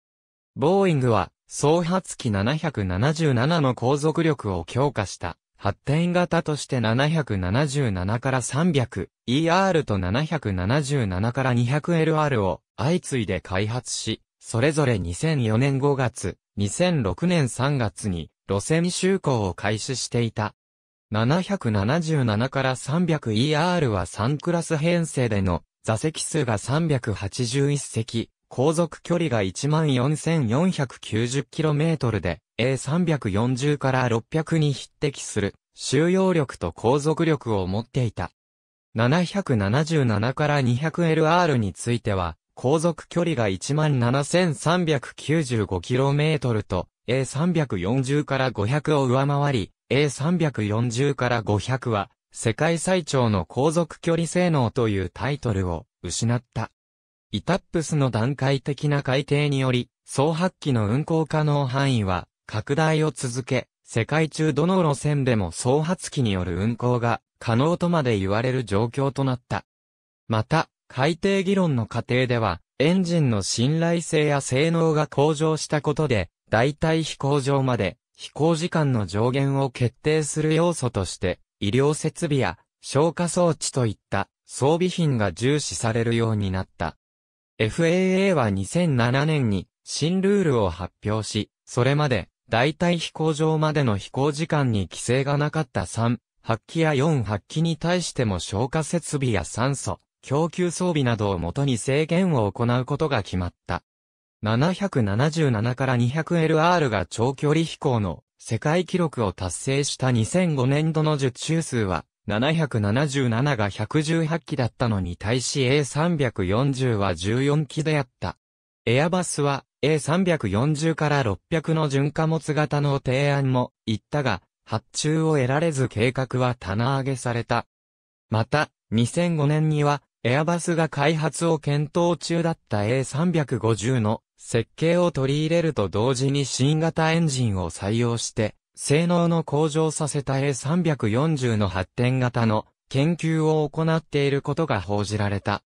Speaker 1: ボーイングは、総発機777の航続力を強化した、発展型として777から 300ER と777から 200LR を相次いで開発し、それぞれ2004年5月、2006年3月に路線就航を開始していた。777から 300ER は3クラス編成での座席数が381席、航続距離が 14,490km で、A340 から600に匹敵する、収容力と航続力を持っていた。777から 200LR については、航続距離が 17,395km と A340 から500を上回り、A340 から500は世界最長の航続距離性能というタイトルを失った。イタップスの段階的な改定により、総発機の運行可能範囲は拡大を続け、世界中どの路線でも総発機による運行が可能とまで言われる状況となった。また、改定議論の過程では、エンジンの信頼性や性能が向上したことで、代替飛行場まで飛行時間の上限を決定する要素として、医療設備や消火装置といった装備品が重視されるようになった。FAA は2007年に新ルールを発表し、それまで代替飛行場までの飛行時間に規制がなかった3、8揮や4、発揮に対しても消火設備や酸素、供給装備などをもとに制限を行うことが決まった。777から 200LR が長距離飛行の世界記録を達成した2005年度の受注数は777が118機だったのに対し A340 は14機であった。エアバスは A340 から600の純貨物型の提案も言ったが、発注を得られず計画は棚上げされた。また、2005年には、エアバスが開発を検討中だった A350 の設計を取り入れると同時に新型エンジンを採用して、性能の向上させた A340 の発展型の研究を行っていることが報じられた。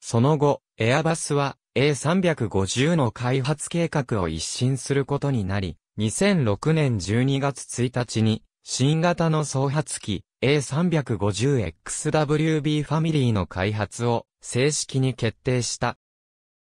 Speaker 1: その後、エアバスは A350 の開発計画を一新することになり、2006年12月1日に新型の創発機 A350XWB ファミリーの開発を正式に決定した。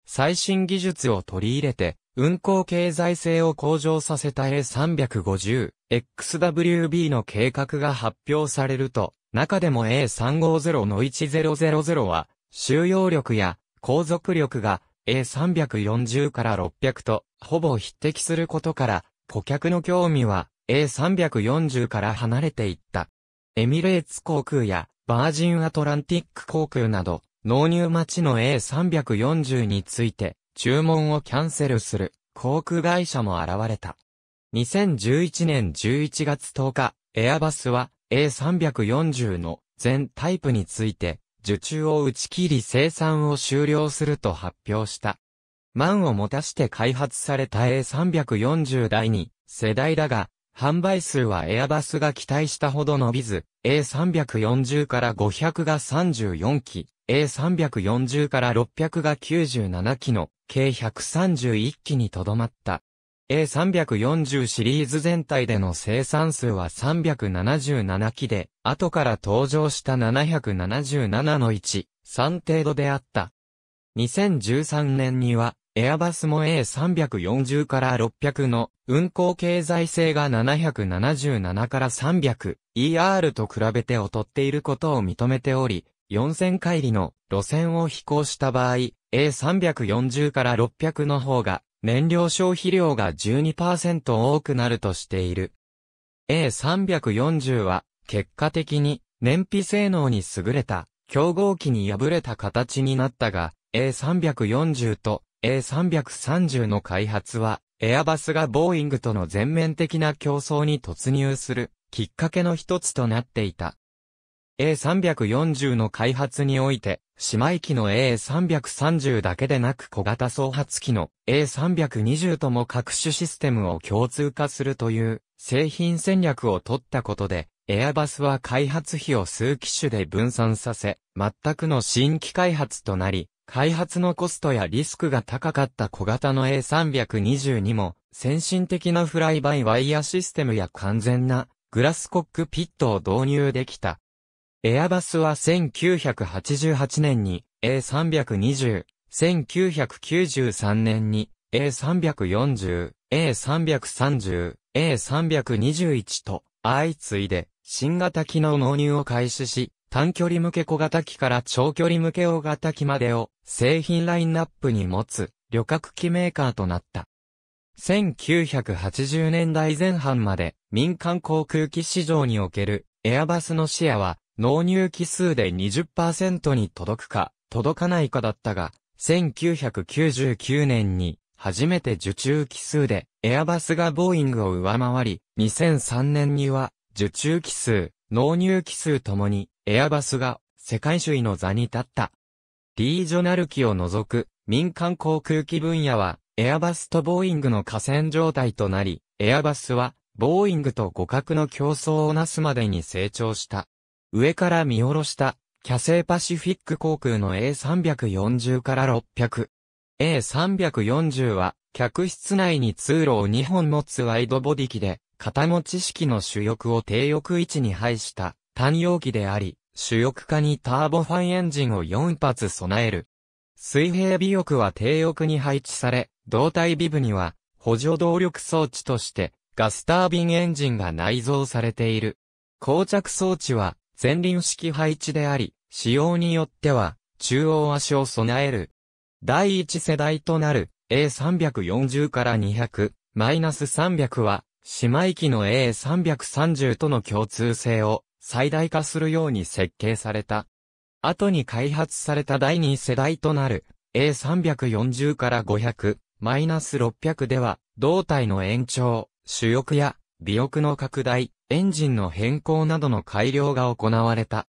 Speaker 1: 最新技術を取り入れて運行経済性を向上させた A350 XWB の計画が発表されると、中でも A350 の1000は、収容力や航続力が A340 から600とほぼ匹敵することから、顧客の興味は A340 から離れていった。エミレーツ航空やバージンアトランティック航空など、納入待ちの A340 について、注文をキャンセルする航空会社も現れた。2011年11月10日、エアバスは A340 の全タイプについて、受注を打ち切り生産を終了すると発表した。満を持たして開発された A340 第に世代だが、販売数はエアバスが期待したほど伸びず、A340 から500が34機、A340 から600が97機の計131機にとどまった。A340 シリーズ全体での生産数は377機で、後から登場した777の1、3程度であった。2013年には、エアバスも A340 から600の運行経済性が777から 300ER と比べて劣っていることを認めており、4000回りの路線を飛行した場合、A340 から600の方が燃料消費量が12%多くなるとしている。A340 は、結果的に、燃費性能に優れた、競合機に敗れた形になったが、A340 と A330 の開発は、エアバスがボーイングとの全面的な競争に突入する、きっかけの一つとなっていた。A340 の開発において、姉妹機の A330 だけでなく小型創発機の A320 とも各種システムを共通化するという製品戦略を取ったことで、エアバスは開発費を数機種で分散させ、全くの新規開発となり、開発のコストやリスクが高かった小型の A320 にも、先進的なフライバイワイヤーシステムや完全なグラスコックピットを導入できた。エアバスは1988年に A320、1993年に A340、A330、A321 と相次いで新型機の納入を開始し、短距離向け小型機から長距離向け大型機までを製品ラインナップに持つ旅客機メーカーとなった。1980年代前半まで民間航空機市場におけるエアバスのシェアは納入期数で20%に届くか、届かないかだったが、1999年に初めて受注期数でエアバスがボーイングを上回り、2003年には受注期数、納入期数ともにエアバスが世界首位の座に立った。リージョナル機を除く民間航空機分野はエアバスとボーイングの河川状態となり、エアバスはボーイングと互角の競争をなすまでに成長した。上から見下ろした、キャセイパシフィック航空の A340 から600。A340 は、客室内に通路を2本持つワイドボディ機で、肩持ち式の主翼を低翼位置に配した単容機であり、主翼下にターボファンエンジンを4発備える。水平尾翼は低翼に配置され、胴体尾部には補助動力装置としてガスタービンエンジンが内蔵されている。膠着装置は前輪式配置であり、仕様によっては、中央足を備える。第一世代となる A340 から200、マイナス300は、姉妹機の A330 との共通性を最大化するように設計された。後に開発された第2世代となる A340 から500、マイナス600では、胴体の延長、主翼や尾翼の拡大、エンジンの変更などの改良が行われた。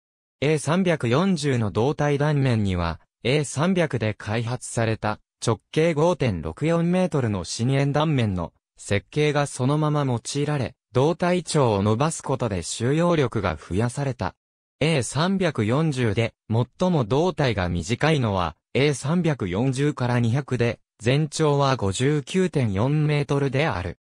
Speaker 1: A340 の胴体断面には、A300 で開発された直径5.64メートルの深円断面の設計がそのまま用いられ、胴体長を伸ばすことで収容力が増やされた。A340 で最も胴体が短いのは A340 から200で全長は59.4メートルである。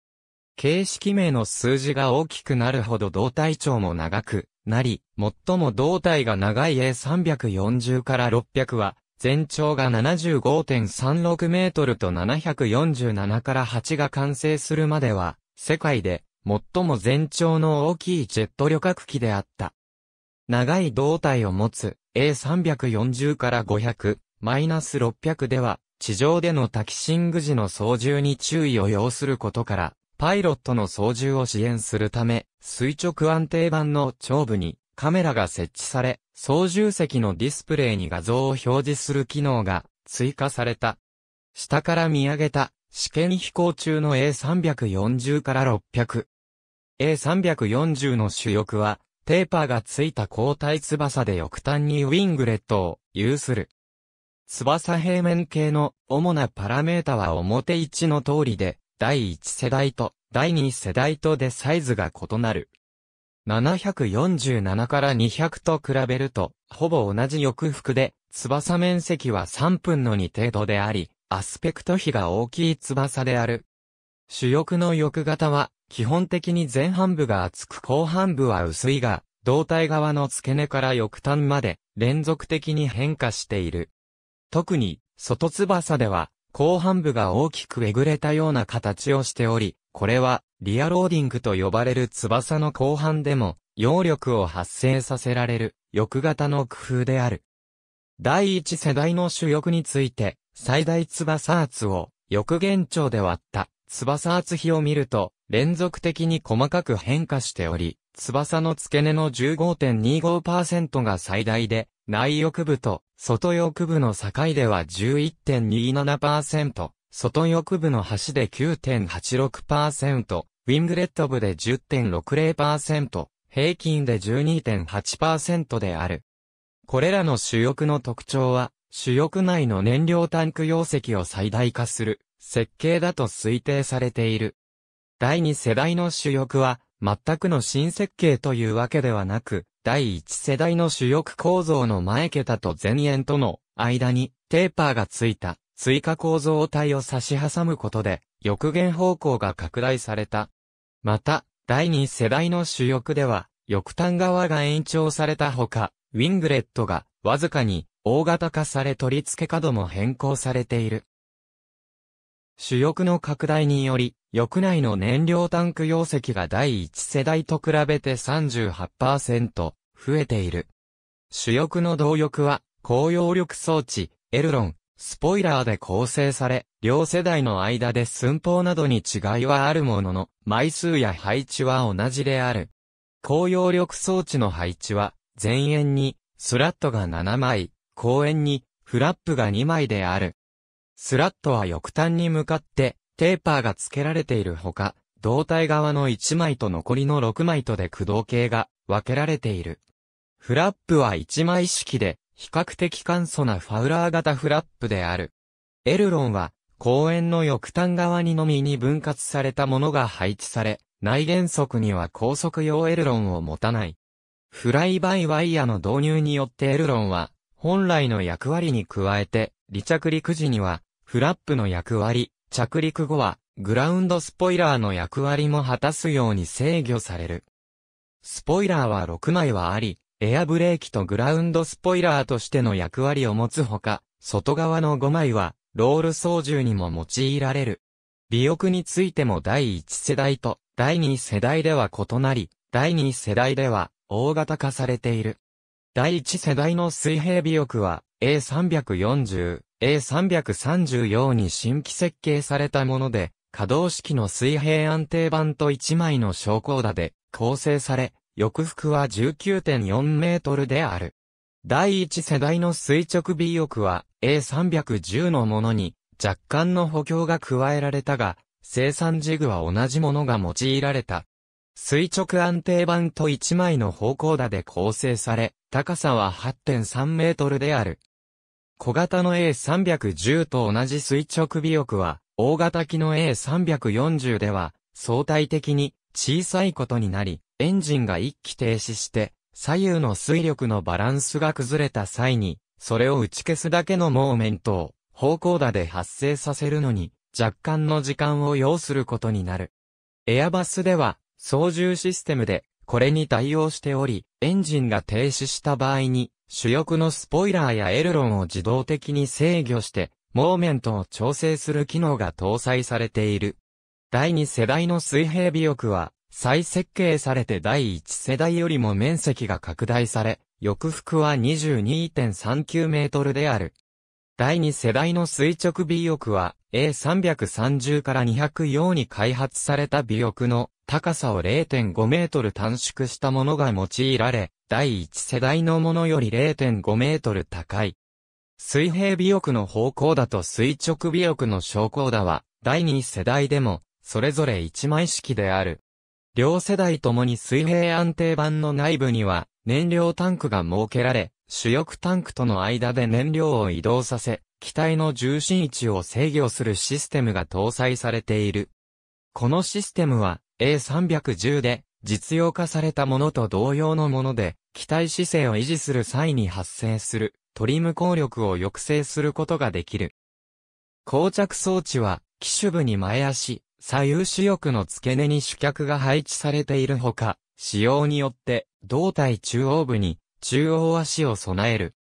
Speaker 1: 形式名の数字が大きくなるほど胴体長も長くなり、最も胴体が長い A340 から600は、全長が75.36メートルと747から8が完成するまでは、世界で最も全長の大きいジェット旅客機であった。長い胴体を持つ A340 から500、マイナス600では、地上でのタキシング時の操縦に注意を要することから、パイロットの操縦を支援するため、垂直安定板の頂部にカメラが設置され、操縦席のディスプレイに画像を表示する機能が追加された。下から見上げた試験飛行中の A340 から600。A340 の主翼は、テーパーがついた交代翼で翼端にウィングレットを有する。翼平面系の主なパラメータは表置の通りで、第1世代と第2世代とでサイズが異なる。747から200と比べると、ほぼ同じ翼腹で、翼面積は3分の2程度であり、アスペクト比が大きい翼である。主翼の翼型は、基本的に前半部が厚く後半部は薄いが、胴体側の付け根から翼端まで連続的に変化している。特に、外翼では、後半部が大きくえぐれたような形をしており、これは、リアローディングと呼ばれる翼の後半でも、揚力を発生させられる、翼型の工夫である。第一世代の主翼について、最大翼圧を、翼現長で割った、翼圧比を見ると、連続的に細かく変化しており、翼の付け根の15.25%が最大で、内翼部と外翼部の境では11.27%、外翼部の端で9.86%、ウィングレット部で10.60%、平均で12.8%である。これらの主翼の特徴は、主翼内の燃料タンク容積を最大化する設計だと推定されている。第二世代の主翼は、全くの新設計というわけではなく、第一世代の主翼構造の前桁と前縁との間にテーパーがついた追加構造体を差し挟むことで、翼弦方向が拡大された。また、第二世代の主翼では、翼端側が延長されたほか、ウィングレットがわずかに大型化され取り付け角も変更されている。主翼の拡大により、翼内の燃料タンク容積が第1世代と比べて38%増えている。主翼の動翼は、高揚力装置、エルロン、スポイラーで構成され、両世代の間で寸法などに違いはあるものの、枚数や配置は同じである。高揚力装置の配置は、前円に、スラットが7枚、後縁に、フラップが2枚である。スラットは翼端に向かって、テーパーが付けられているほか、胴体側の1枚と残りの6枚とで駆動系が分けられている。フラップは1枚式で、比較的簡素なファウラー型フラップである。エルロンは、公園の翼端側にのみに分割されたものが配置され、内原則には高速用エルロンを持たない。フライバイワイヤの導入によってエルロンは、本来の役割に加えて、離着陸時には、フラップの役割、着陸後は、グラウンドスポイラーの役割も果たすように制御される。スポイラーは6枚はあり、エアブレーキとグラウンドスポイラーとしての役割を持つほか、外側の5枚は、ロール操縦にも用いられる。尾翼についても第1世代と第2世代では異なり、第2世代では大型化されている。第1世代の水平尾翼は A340、a 3 3用に新規設計されたもので、可動式の水平安定板と1枚の昇降打で構成され、翼幅は19.4メートルである。第1世代の垂直尾翼は A310 のものに若干の補強が加えられたが、生産時具は同じものが用いられた。垂直安定板と1枚の方向打で構成され、高さは8.3メートルである。小型の A310 と同じ垂直尾翼は、大型機の A340 では、相対的に小さいことになり、エンジンが一気停止して、左右の水力のバランスが崩れた際に、それを打ち消すだけのモーメントを、方向打で発生させるのに、若干の時間を要することになる。エアバスでは、操縦システムでこれに対応しており、エンジンが停止した場合に、主翼のスポイラーやエルロンを自動的に制御して、モーメントを調整する機能が搭載されている。第2世代の水平尾翼は、再設計されて第1世代よりも面積が拡大され、翼幅は22.39メートルである。第2世代の垂直尾翼は A330 から204に開発された尾翼の高さを0.5メートル短縮したものが用いられ、第1世代のものより0.5メートル高い。水平尾翼の方向だと垂直尾翼の昇降だは、第2世代でも、それぞれ一枚式である。両世代ともに水平安定板の内部には、燃料タンクが設けられ、主翼タンクとの間で燃料を移動させ、機体の重心位置を制御するシステムが搭載されている。このシステムは、A310 で実用化されたものと同様のもので、機体姿勢を維持する際に発生するトリム効力を抑制することができる。膠着装置は、機種部に前足、左右主翼の付け根に主脚が配置されているほか、使用によって胴体中央部に中央足を備える。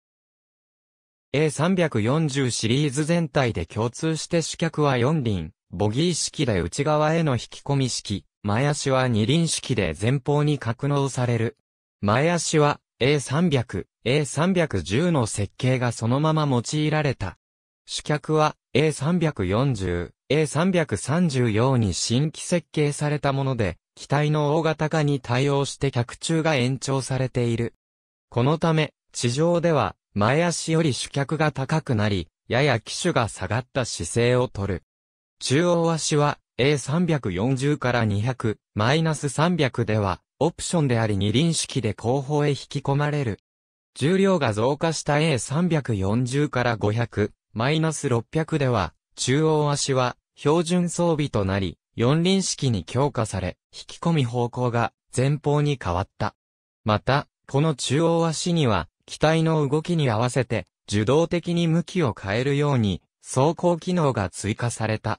Speaker 1: A340 シリーズ全体で共通して主脚は4輪、ボギー式で内側への引き込み式、前足は二輪式で前方に格納される。前足は A300、A310 の設計がそのまま用いられた。主脚は A340、a 3 3用に新規設計されたもので、機体の大型化に対応して脚中が延長されている。このため、地上では前足より主脚が高くなり、やや機種が下がった姿勢をとる。中央足は A340 から200、マイナス300では、オプションであり二輪式で後方へ引き込まれる。重量が増加した A340 から500、マイナス600では、中央足は標準装備となり、四輪式に強化され、引き込み方向が前方に変わった。また、この中央足には、機体の動きに合わせて、受動的に向きを変えるように、走行機能が追加された。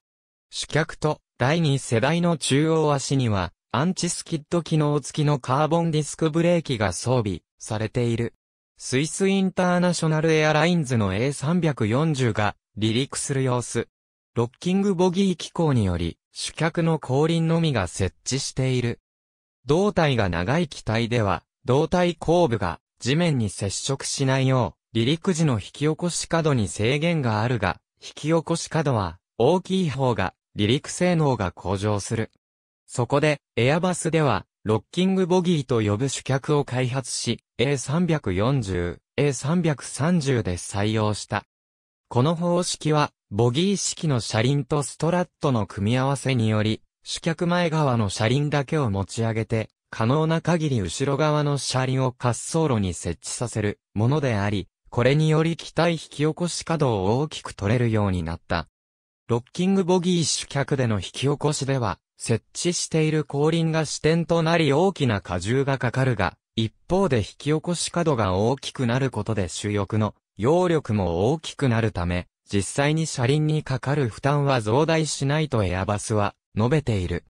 Speaker 1: 主脚と第2世代の中央足には、アンチスキッド機能付きのカーボンディスクブレーキが装備されている。スイスインターナショナルエアラインズの A340 が離陸する様子。ロッキングボギー機構により、主客の後輪のみが設置している。胴体が長い機体では、胴体後部が地面に接触しないよう、離陸時の引き起こし角に制限があるが、引き起こし角は大きい方が離陸性能が向上する。そこで、エアバスでは、ロッキングボギーと呼ぶ主脚を開発し、A340、A330 で採用した。この方式は、ボギー式の車輪とストラットの組み合わせにより、主脚前側の車輪だけを持ち上げて、可能な限り後ろ側の車輪を滑走路に設置させるものであり、これにより機体引き起こし角を大きく取れるようになった。ロッキングボギー主客での引き起こしでは、設置している後輪が支点となり大きな荷重がかかるが、一方で引き起こし角が大きくなることで主翼の揚力も大きくなるため、実際に車輪にかかる負担は増大しないとエアバスは述べている。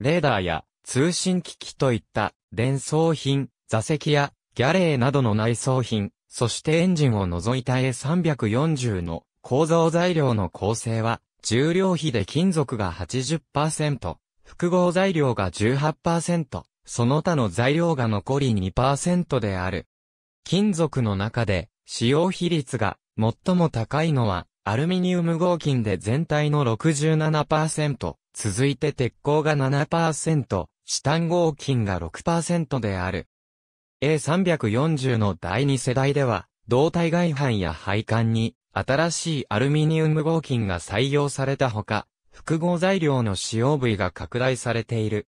Speaker 1: レーダーや通信機器といった伝送品、座席やギャレーなどの内装品、そしてエンジンを除いた A340 の構造材料の構成は、重量比で金属が80%、複合材料が18%、その他の材料が残り2%である。金属の中で、使用比率が最も高いのは、アルミニウム合金で全体の67%、続いて鉄鋼が7%、チタン合金が6%である。A340 の第2世代では、胴体外反や配管に新しいアルミニウム合金が採用されたほか、複合材料の使用部位が拡大されている。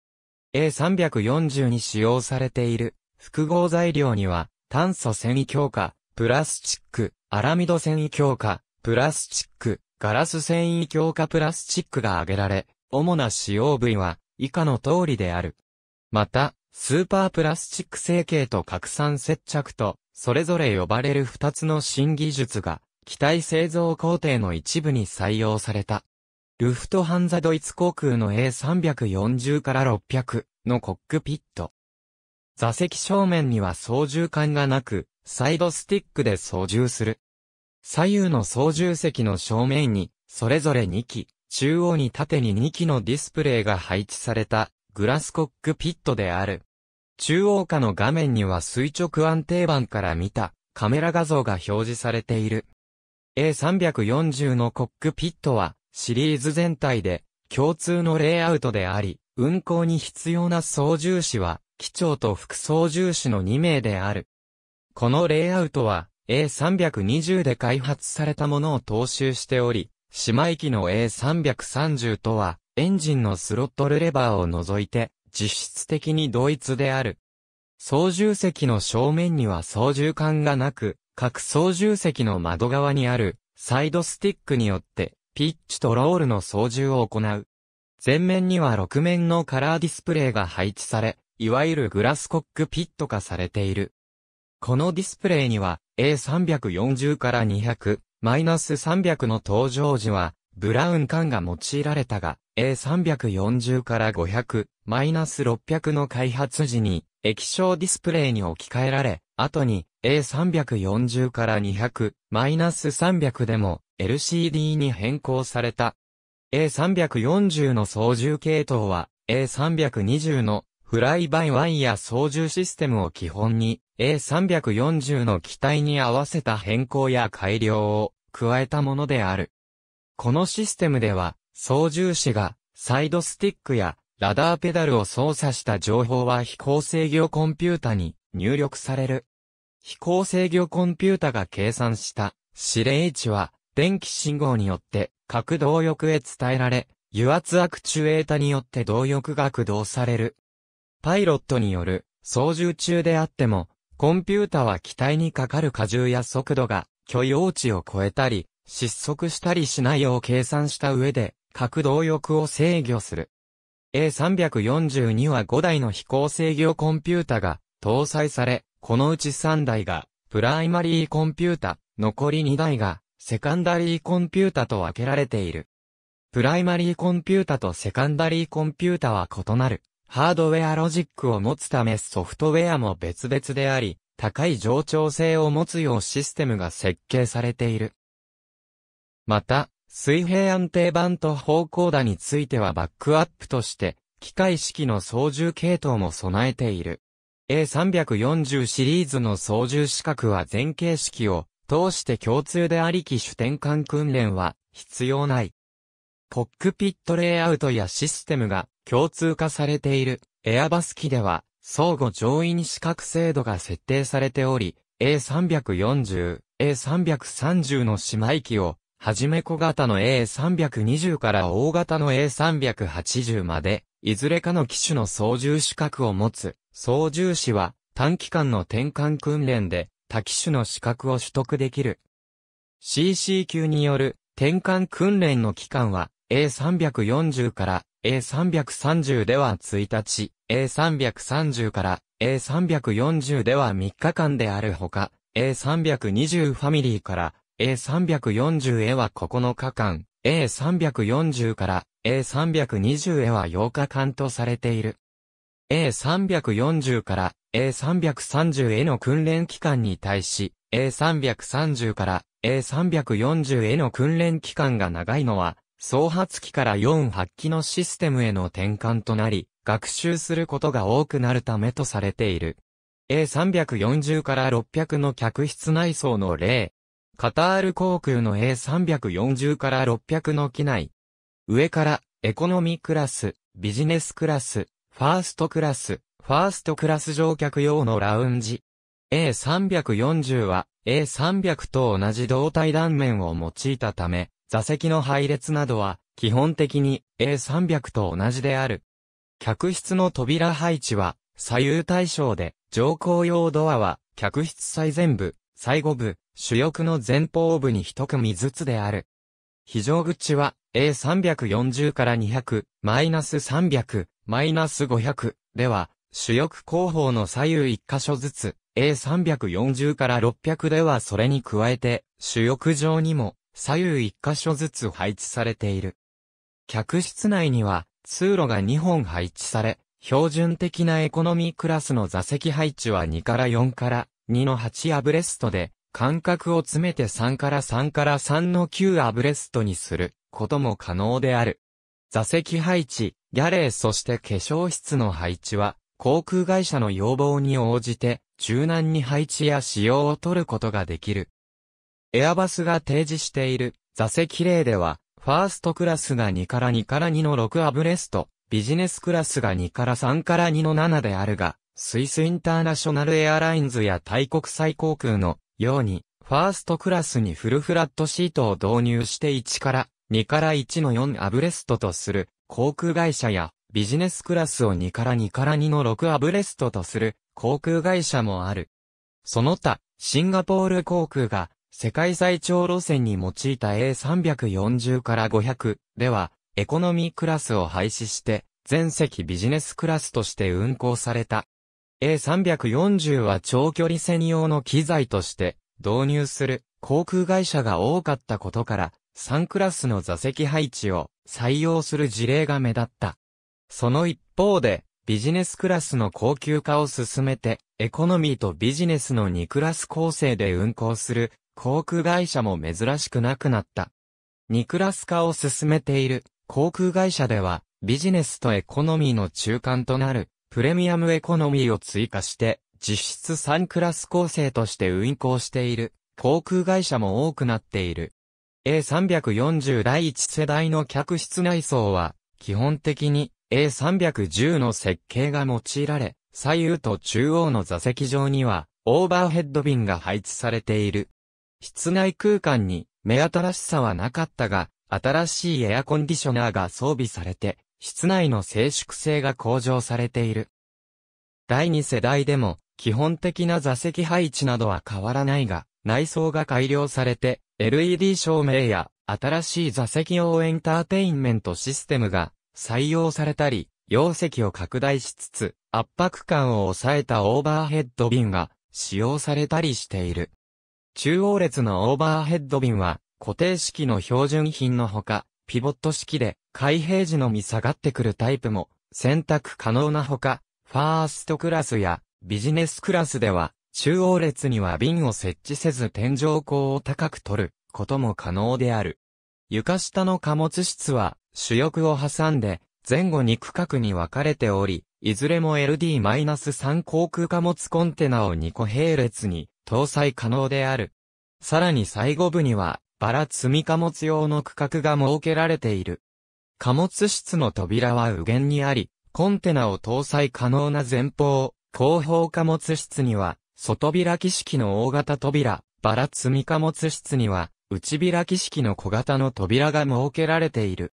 Speaker 1: A340 に使用されている複合材料には、炭素繊維強化、プラスチック、アラミド繊維強化、プラスチック、ガラス繊維強化プラスチックが挙げられ、主な使用部位は以下の通りである。また、スーパープラスチック成形と拡散接着と、それぞれ呼ばれる二つの新技術が機体製造工程の一部に採用された。ルフトハンザドイツ航空の A340 から600のコックピット。座席正面には操縦桿がなく、サイドスティックで操縦する。左右の操縦席の正面に、それぞれ2機、中央に縦に2機のディスプレイが配置された、グラスコックピットである。中央下の画面には垂直安定板から見た、カメラ画像が表示されている。A340 のコックピットは、シリーズ全体で、共通のレイアウトであり、運行に必要な操縦士は、機長と副操縦士の2名である。このレイアウトは、A320 で開発されたものを踏襲しており、姉妹機の A330 とは、エンジンのスロットルレバーを除いて、実質的に同一である。操縦席の正面には操縦桿がなく、各操縦席の窓側にあるサイドスティックによってピッチとロールの操縦を行う。前面には6面のカラーディスプレイが配置され、いわゆるグラスコックピット化されている。このディスプレイには A340 から200、マイナス300の登場時は、ブラウン管が用いられたが、A340 から500、マイナス600の開発時に、液晶ディスプレイに置き換えられ、後に A340 から200、300でも LCD に変更された。A340 の操縦系統は A320 のフライバイワイヤ操縦システムを基本に A340 の機体に合わせた変更や改良を加えたものである。このシステムでは操縦士がサイドスティックやラダーペダルを操作した情報は飛行制御コンピュータに入力される。飛行制御コンピュータが計算した指令位置は電気信号によって格動翼へ伝えられ、油圧アクチュエータによって動翼が駆動される。パイロットによる操縦中であっても、コンピュータは機体にかかる荷重や速度が許容値を超えたり、失速したりしないよう計算した上で、格動翼を制御する。a 3 4 2は5台の飛行制御コンピュータが搭載され、このうち3台がプライマリーコンピュータ、残り2台がセカンダリーコンピュータと分けられている。プライマリーコンピュータとセカンダリーコンピュータは異なる。ハードウェアロジックを持つためソフトウェアも別々であり、高い冗長性を持つようシステムが設計されている。また、水平安定板と方向打についてはバックアップとして、機械式の操縦系統も備えている。A340 シリーズの操縦資格は前形式を通して共通でありき主転換訓練は必要ない。コックピットレイアウトやシステムが共通化されているエアバス機では相互上位に資格制度が設定されており、A340、A330 の姉妹機をはじめ小型の A320 から大型の A380 まで、いずれかの機種の操縦資格を持つ、操縦士は、短期間の転換訓練で、多機種の資格を取得できる。CC 級による転換訓練の期間は A340 から A330 では1日、A330 から A340 では3日間であるほか、A320 ファミリーから A340 へは9日間、A340 から A320 へは8日間とされている。A340 から A330 への訓練期間に対し、A330 から A340 への訓練期間が長いのは、総発機から4発機のシステムへの転換となり、学習することが多くなるためとされている。A340 から600の客室内装の例、カタール航空の A340 から600の機内。上から、エコノミークラス、ビジネスクラス、ファーストクラス、ファーストクラス乗客用のラウンジ。A340 は A300 と同じ胴体断面を用いたため、座席の配列などは基本的に A300 と同じである。客室の扉配置は左右対称で、乗降用ドアは客室最前部、最後部、主翼の前方部に一組ずつである。非常口は A340 から200、マイナス300、マイナス500では、主翼後方の左右一箇所ずつ、A340 から600ではそれに加えて、主翼上にも左右一箇所ずつ配置されている。客室内には通路が2本配置され、標準的なエコノミークラスの座席配置は2から4から2の8アブレストで、間隔を詰めて3から3から3の9アブレストにすることも可能である。座席配置、ギャレーそして化粧室の配置は、航空会社の要望に応じて、柔軟に配置や仕様を取ることができる。エアバスが提示している座席例では、ファーストクラスが2から2から2の6アブレスト、ビジネスクラスが2から3から2の7であるが、スイスインターナショナルエアラインズやタイ国際航空のように、ファーストクラスにフルフラットシートを導入して1から2から1の4アブレストとする航空会社やビジネスクラスを2から2から2の6アブレストとする航空会社もある。その他、シンガポール航空が世界最長路線に用いた A340 から500ではエコノミークラスを廃止して全席ビジネスクラスとして運航された A340 は長距離専用の機材として導入する航空会社が多かったことから、3クラスの座席配置を採用する事例が目立った。その一方で、ビジネスクラスの高級化を進めて、エコノミーとビジネスの2クラス構成で運航する航空会社も珍しくなくなった。2クラス化を進めている航空会社では、ビジネスとエコノミーの中間となるプレミアムエコノミーを追加して、実質3クラス構成として運行している航空会社も多くなっている。A340 第1世代の客室内装は、基本的に A310 の設計が用いられ、左右と中央の座席上には、オーバーヘッド瓶が配置されている。室内空間に目新しさはなかったが、新しいエアコンディショナーが装備されて、室内の静粛性が向上されている。第2世代でも、基本的な座席配置などは変わらないが、内装が改良されて、LED 照明や新しい座席用エンターテインメントシステムが採用されたり、容積を拡大しつつ、圧迫感を抑えたオーバーヘッド瓶が使用されたりしている。中央列のオーバーヘッド瓶は固定式の標準品のほか、ピボット式で開閉時のみ下がってくるタイプも選択可能なほか、ファーストクラスやビジネスクラスでは中央列には瓶を設置せず天井高を高く取ることも可能である。床下の貨物室は主翼を挟んで前後に区画に分かれており、いずれも LD-3 航空貨物コンテナを2個並列に搭載可能である。さらに最後部にはバラ積み貨物用の区画が設けられている。貨物室の扉は右舷にあり、コンテナを搭載可能な前方、後方貨物室には、外開き式の大型扉、バラ積み貨物室には、内開き式の小型の扉が設けられている。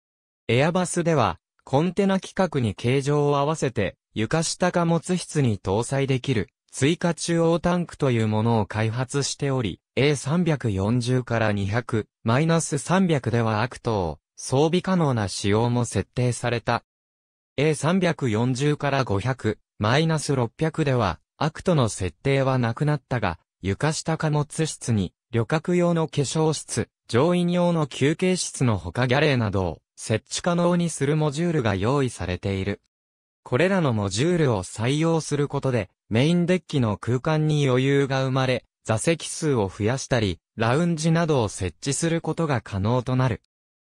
Speaker 1: エアバスでは、コンテナ規格に形状を合わせて、床下貨物室に搭載できる、追加中央タンクというものを開発しており、A340 から200、マイナス300ではアクトを装備可能な仕様も設定された。A340 から500、マイナス600では、アクトの設定はなくなったが、床下貨物室に、旅客用の化粧室、乗員用の休憩室の他ギャレーなどを設置可能にするモジュールが用意されている。これらのモジュールを採用することで、メインデッキの空間に余裕が生まれ、座席数を増やしたり、ラウンジなどを設置することが可能となる。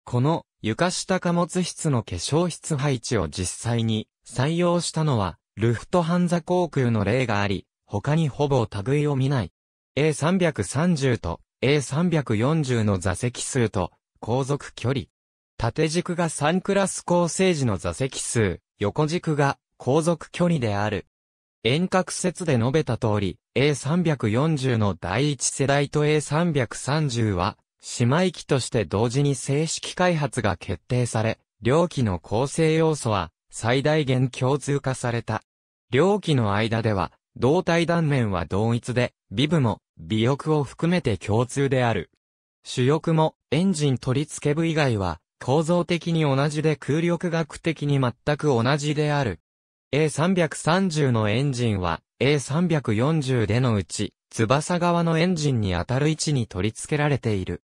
Speaker 1: この床下貨物室の化粧室配置を実際に採用したのは、ルフトハンザ航空の例があり、他にほぼ類を見ない。A330 と A340 の座席数と航続距離。縦軸が3クラス構成時の座席数、横軸が航続距離である。遠隔説で述べた通り、A340 の第一世代と A330 は、姉妹機として同時に正式開発が決定され、両機の構成要素は最大限共通化された。両機の間では、胴体断面は同一で、尾部も尾翼を含めて共通である。主翼もエンジン取り付け部以外は構造的に同じで空力学的に全く同じである。A330 のエンジンは A340 でのうち、翼側のエンジンに当たる位置に取り付けられている。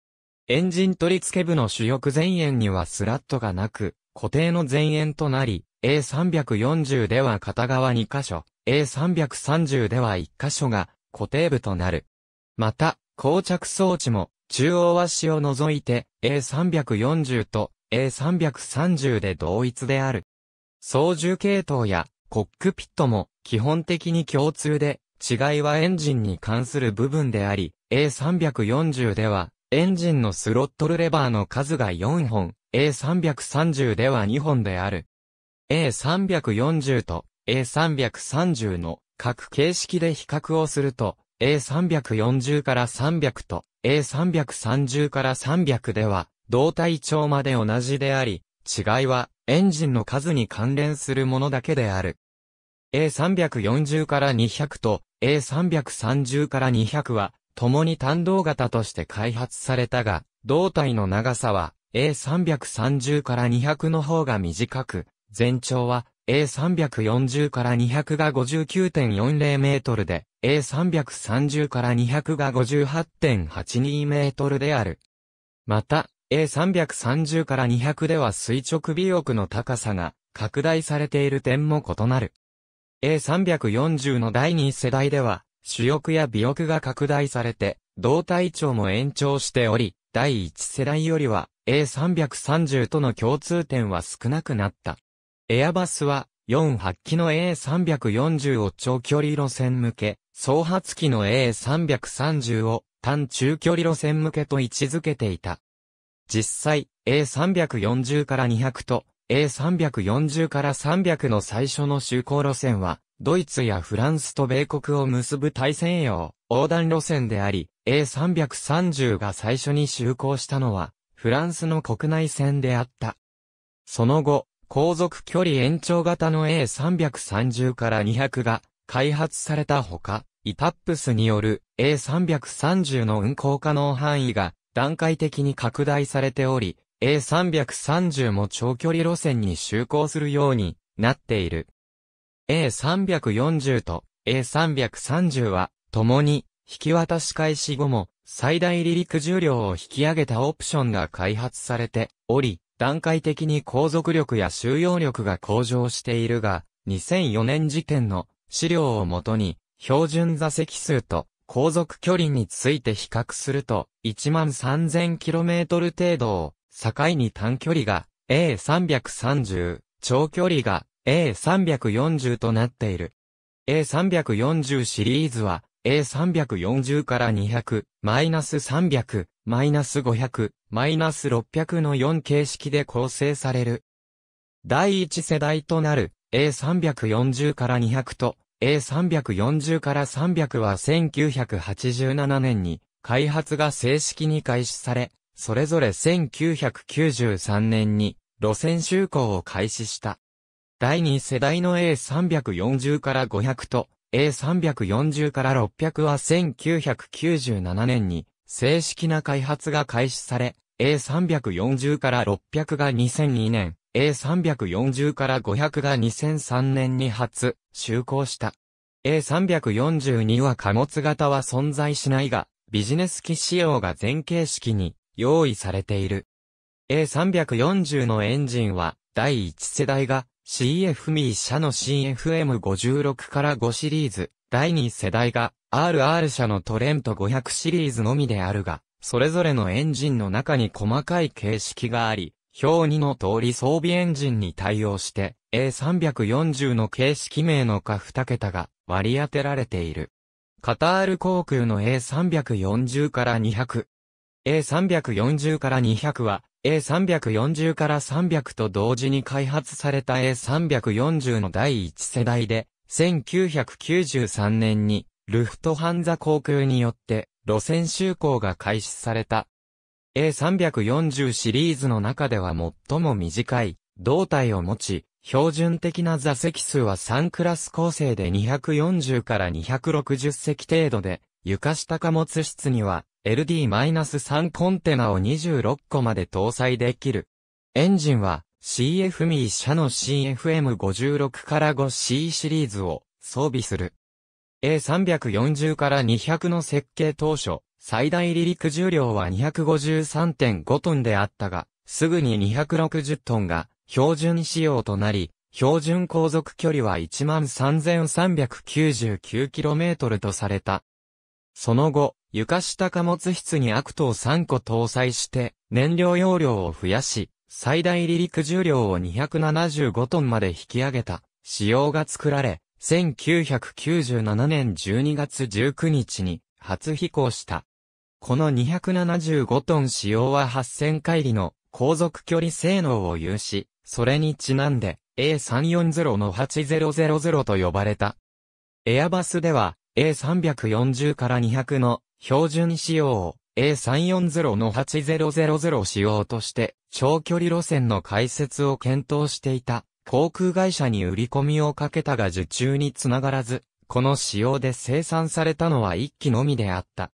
Speaker 1: エンジン取り付け部の主翼前縁にはスラットがなく、固定の前縁となり、A340 では片側2箇所、A330 では1箇所が固定部となる。また、膠着装置も中央足を除いて A340 と A330 で同一である。操縦系統やコックピットも基本的に共通で、違いはエンジンに関する部分であり、A340 では、エンジンのスロットルレバーの数が4本、A330 では2本である。A340 と A330 の各形式で比較をすると、A340 から300と A330 から300では、胴体長まで同じであり、違いは、エンジンの数に関連するものだけである。A340 から200と A330 から200は、共に単動型として開発されたが、胴体の長さは A330 から200の方が短く、全長は A340 から200が59.40メートルで、A330 から200が58.82メートルである。また、A330 から200では垂直尾翼の高さが拡大されている点も異なる。A340 の第2世代では、主翼や尾翼が拡大されて、胴体長も延長しており、第1世代よりは A330 との共通点は少なくなった。エアバスは、4発機の A340 を長距離路線向け、総発機の A330 を単中距離路線向けと位置づけていた。実際、A340 から200と A340 から300の最初の就航路線は、ドイツやフランスと米国を結ぶ大西洋横断路線であり、A330 が最初に就航したのは、フランスの国内線であった。その後、航続距離延長型の A330 から200が開発されたほか、イタップスによる A330 の運航可能範囲が段階的に拡大されており、A330 も長距離路線に就航するようになっている。A340 と A330 は、共に、引き渡し開始後も、最大離陸重量を引き上げたオプションが開発されており、段階的に航続力や収容力が向上しているが、2004年時点の資料をもとに、標準座席数と航続距離について比較すると、13000km 程度を境に短距離が A330、長距離が A340 となっている。A340 シリーズは A340 から200、マイナス300、マイナス500、マイナス600の4形式で構成される。第1世代となる A340 から200と A340 から300は1987年に開発が正式に開始され、それぞれ1993年に路線就航を開始した。第2世代の A340 から500と A340 から600は1997年に正式な開発が開始され、A340 から600が2002年、A340 から500が2003年に初、就航した。A342 は貨物型は存在しないが、ビジネス機仕様が全形式に用意されている。A340 のエンジンは、第1世代が CFME 社の CFM56 から5シリーズ、第2世代が RR 社のトレント500シリーズのみであるが、それぞれのエンジンの中に細かい形式があり、表2の通り装備エンジンに対応して A340 の形式名の下2桁が割り当てられている。カタール航空の A340 から200。A340 から200は A340 から300と同時に開発された A340 の第1世代で1993年にルフトハンザ航空によって路線就航が開始された A340 シリーズの中では最も短い胴体を持ち、標準的な座席数は3クラス構成で240から260席程度で、床下貨物室には LD-3 コンテナを26個まで搭載できる。エンジンは CFME 社の CFM56 から 5C シリーズを装備する。A340 から200の設計当初、最大離陸重量は253.5トンであったが、すぐに260トンが標準仕様となり、標準航続距離は 13,399km とされた。その後、床下貨物室にアクトを3個搭載して、燃料容量を増やし、最大離陸重量を275トンまで引き上げた、仕様が作られ、1997年12月19日に初飛行した。この275トン使用は8000回りの航続距離性能を有し、それにちなんで A340 の8000と呼ばれた。エアバスでは A340 から200の標準仕様を A340 の8000仕様として長距離路線の開設を検討していた航空会社に売り込みをかけたが受注につながらず、この仕様で生産されたのは1機のみであった。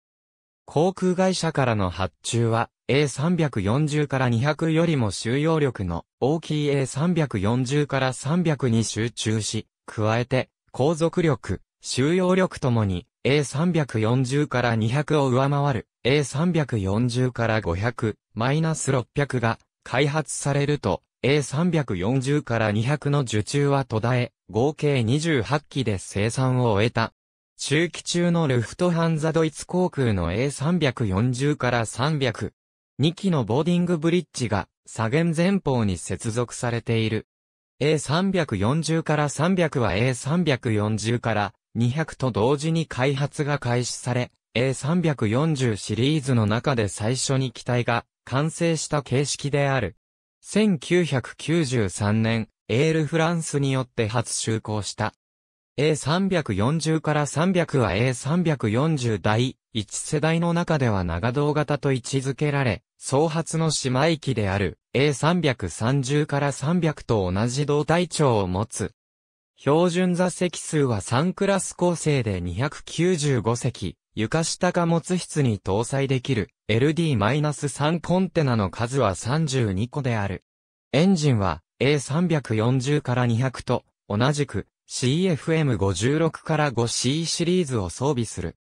Speaker 1: 航空会社からの発注は A340 から200よりも収容力の大きい A340 から300に集中し、加えて航続力、収容力ともに A340 から200を上回る A340 から500、マイナス600が開発されると A340 から200の受注は途絶え、合計28機で生産を終えた。中期中のルフトハンザドイツ航空の A340 から300、2機のボーディングブリッジが左舷前方に接続されている。A340 から300は A340 から200と同時に開発が開始され、A340 シリーズの中で最初に機体が完成した形式である。1993年、エールフランスによって初就航した A340 から300は A340 第1世代の中では長胴型と位置づけられ、総発の姉妹機である A330 から300と同じ胴体長を持つ。標準座席数は3クラス構成で295席、床下貨物室に搭載できる LD-3 コンテナの数は32個である。エンジンは A340 から200と同じく CFM56 から 5C シリーズを装備する。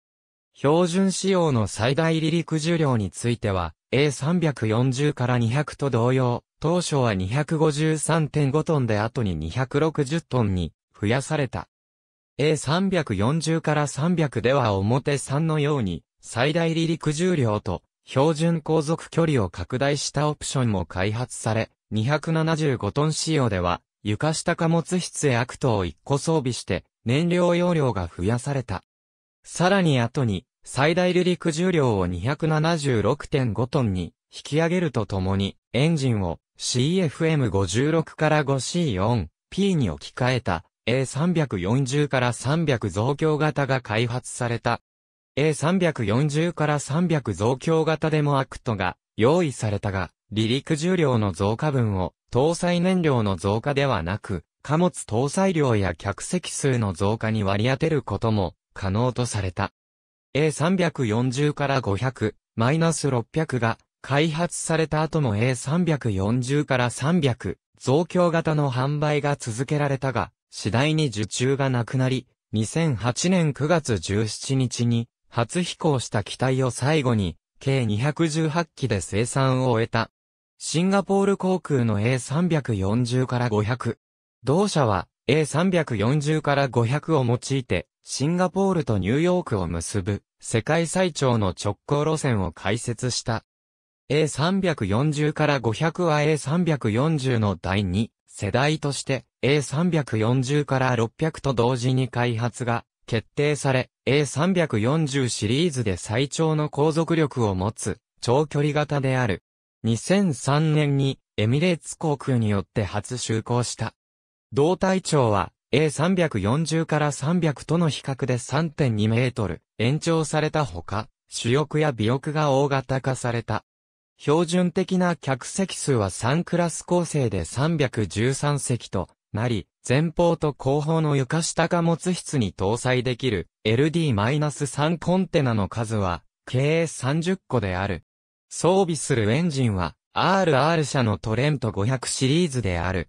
Speaker 1: 標準仕様の最大離陸重量については、A340 から200と同様、当初は253.5トンで後に260トンに増やされた。A340 から300では表3のように、最大離陸重量と標準航続距離を拡大したオプションも開発され、275トン仕様では床下貨物室へアクトを1個装備して、燃料容量が増やされた。さらに後に、最大離陸重量を276.5トンに引き上げるとともに、エンジンを CFM56 から 5C4P に置き換えた A340 から300増強型が開発された。A340 から300増強型でもアクトが用意されたが、離陸重量の増加分を、搭載燃料の増加ではなく、貨物搭載量や客席数の増加に割り当てることも可能とされた。A340 から500、マイナス600が開発された後も A340 から300、増強型の販売が続けられたが、次第に受注がなくなり、2008年9月17日に初飛行した機体を最後に、計218機で生産を終えた。シンガポール航空の A340 から500。同社は A340 から500を用いて、シンガポールとニューヨークを結ぶ、世界最長の直行路線を開設した。A340 から500は A340 の第2世代として A340 から600と同時に開発が決定され A340 シリーズで最長の航続力を持つ長距離型である。2003年にエミレーツ航空によって初就航した。胴体長は A340 から300との比較で3.2メートル延長されたほか、主翼や尾翼が大型化された。標準的な客席数は3クラス構成で313席となり、前方と後方の床下貨物室に搭載できる LD-3 コンテナの数は、計30個である。装備するエンジンは RR 社のトレント500シリーズである。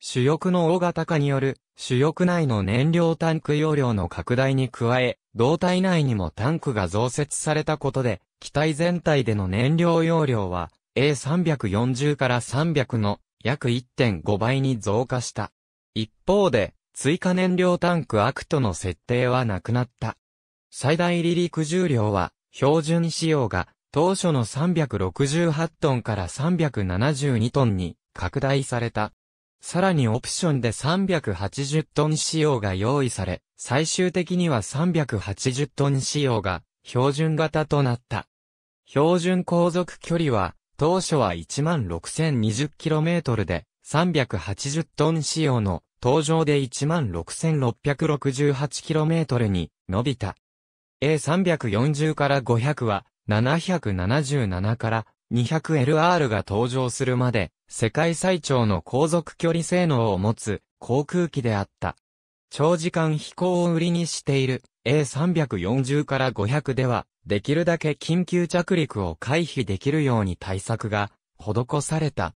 Speaker 1: 主翼の大型化による主翼内の燃料タンク容量の拡大に加え、胴体内にもタンクが増設されたことで、機体全体での燃料容量は A340 から300の約1.5倍に増加した。一方で、追加燃料タンクアクトの設定はなくなった。最大離陸重量は標準仕様が当初の368トンから372トンに拡大された。さらにオプションで380トン仕様が用意され、最終的には380トン仕様が標準型となった。標準航続距離は、当初は 16,020km で、380トン仕様の、登場で 16,668km に伸びた。A340 から500は、777から 200LR が登場するまで、世界最長の航続距離性能を持つ航空機であった。長時間飛行を売りにしている A340 から500では、できるだけ緊急着陸を回避できるように対策が施された。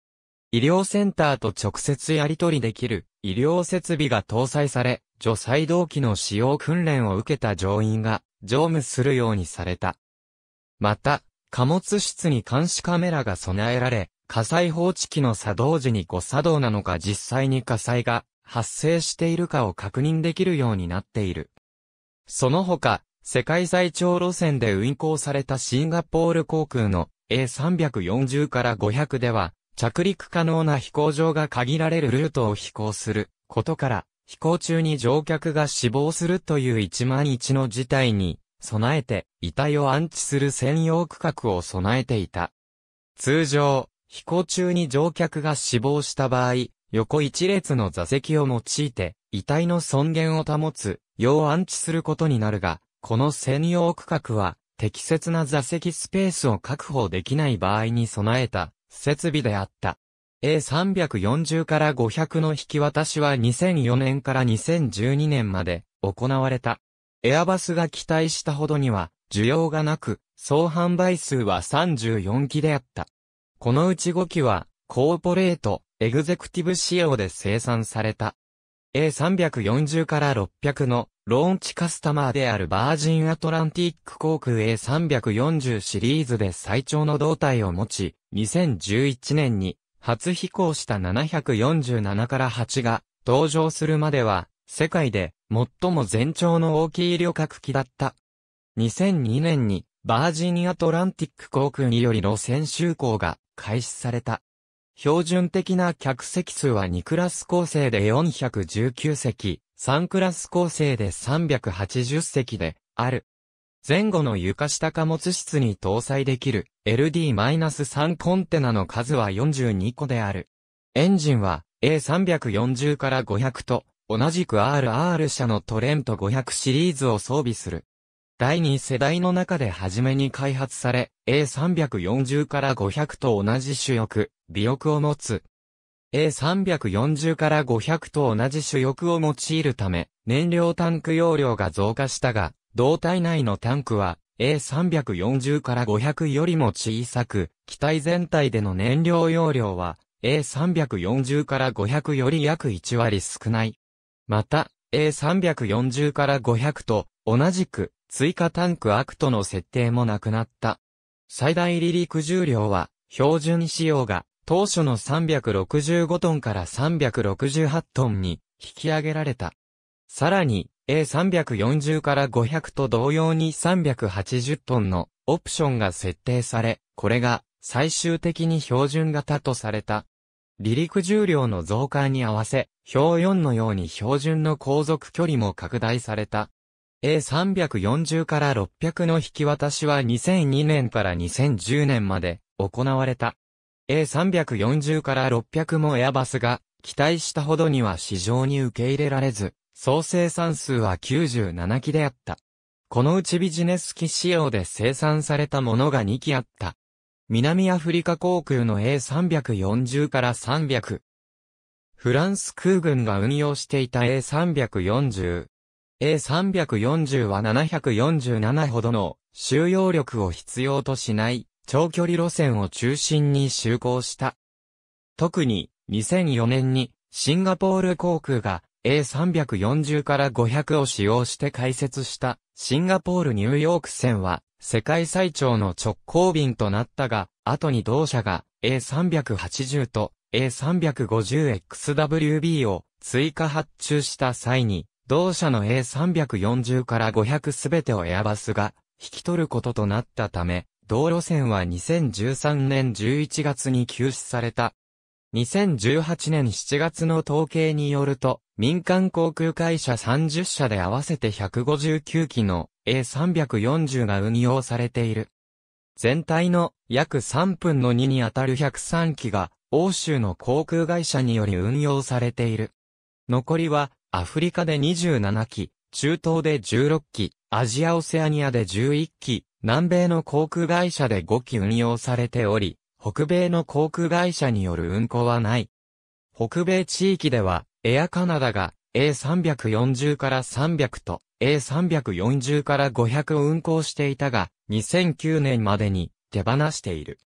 Speaker 1: 医療センターと直接やり取りできる医療設備が搭載され、除細動機の使用訓練を受けた乗員が乗務するようにされた。また、貨物室に監視カメラが備えられ、火災報知機の作動時に誤作動なのか実際に火災が発生しているかを確認できるようになっている。その他、世界最長路線で運行されたシンガポール航空の A340 から500では、着陸可能な飛行場が限られるルートを飛行することから、飛行中に乗客が死亡するという一万一の事態に備えて、遺体を安置する専用区画を備えていた。通常、飛行中に乗客が死亡した場合、横一列の座席を用いて、遺体の尊厳を保つ、要安置することになるが、この専用区画は、適切な座席スペースを確保できない場合に備えた、設備であった。A340 から500の引き渡しは2004年から2012年まで行われた。エアバスが期待したほどには需要がなく、総販売数は34機であった。このうち5機は、コーポレート、エグゼクティブ仕様で生産された。A340 から600のローンチカスタマーであるバージンアトランティック航空 A340 シリーズで最長の胴体を持ち、2011年に初飛行した747から8が登場するまでは世界で最も全長の大きい旅客機だった。2002年にバージニアトランティック航空により路線就航が開始された。標準的な客席数は2クラス構成で419席、3クラス構成で380席である。前後の床下貨物室に搭載できる LD-3 コンテナの数は42個である。エンジンは A340 から500と同じく RR 社のトレント500シリーズを装備する。第2世代の中で初めに開発され、A340 から500と同じ主翼、尾翼を持つ。A340 から500と同じ主翼を用いるため、燃料タンク容量が増加したが、胴体内のタンクは A340 から500よりも小さく、機体全体での燃料容量は A340 から500より約1割少ない。また、A340 から500と同じく追加タンクアクトの設定もなくなった。最大離陸重量は、標準仕様が、当初の365トンから368トンに引き上げられた。さらに、A340 から500と同様に380トンのオプションが設定され、これが最終的に標準型とされた。離陸重量の増加に合わせ、表4のように標準の航続距離も拡大された。A340 から600の引き渡しは2002年から2010年まで行われた。A340 から600もエアバスが期待したほどには市場に受け入れられず、総生産数は97機であった。このうちビジネス機仕様で生産されたものが2機あった。南アフリカ航空の A340 から300。フランス空軍が運用していた A340。A340 は747ほどの収容力を必要としない長距離路線を中心に就航した。特に2004年にシンガポール航空が A340 から500を使用して開設したシンガポールニューヨーク線は世界最長の直行便となったが、後に同社が A380 と A350XWB を追加発注した際に同社の A340 から500すべてをエアバスが引き取ることとなったため、道路線は2013年11月に休止された。2018年7月の統計によると、民間航空会社30社で合わせて159機の A340 が運用されている。全体の約3分の2にあたる103機が、欧州の航空会社により運用されている。残りはアフリカで27機、中東で16機、アジアオセアニアで11機、南米の航空会社で5機運用されており、北米の航空会社による運航はない。北米地域では、エアカナダが A340 から300と A340 から500を運航していたが、2009年までに手放している。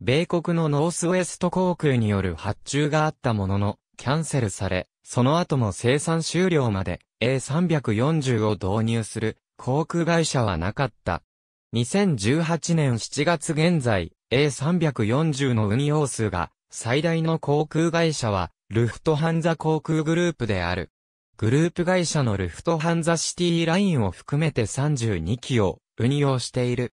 Speaker 1: 米国のノースウェスト航空による発注があったものの、キャンセルされ、その後も生産終了まで A340 を導入する航空会社はなかった。2018年7月現在 A340 の運用数が最大の航空会社はルフトハンザ航空グループである。グループ会社のルフトハンザシティラインを含めて32機を運用している。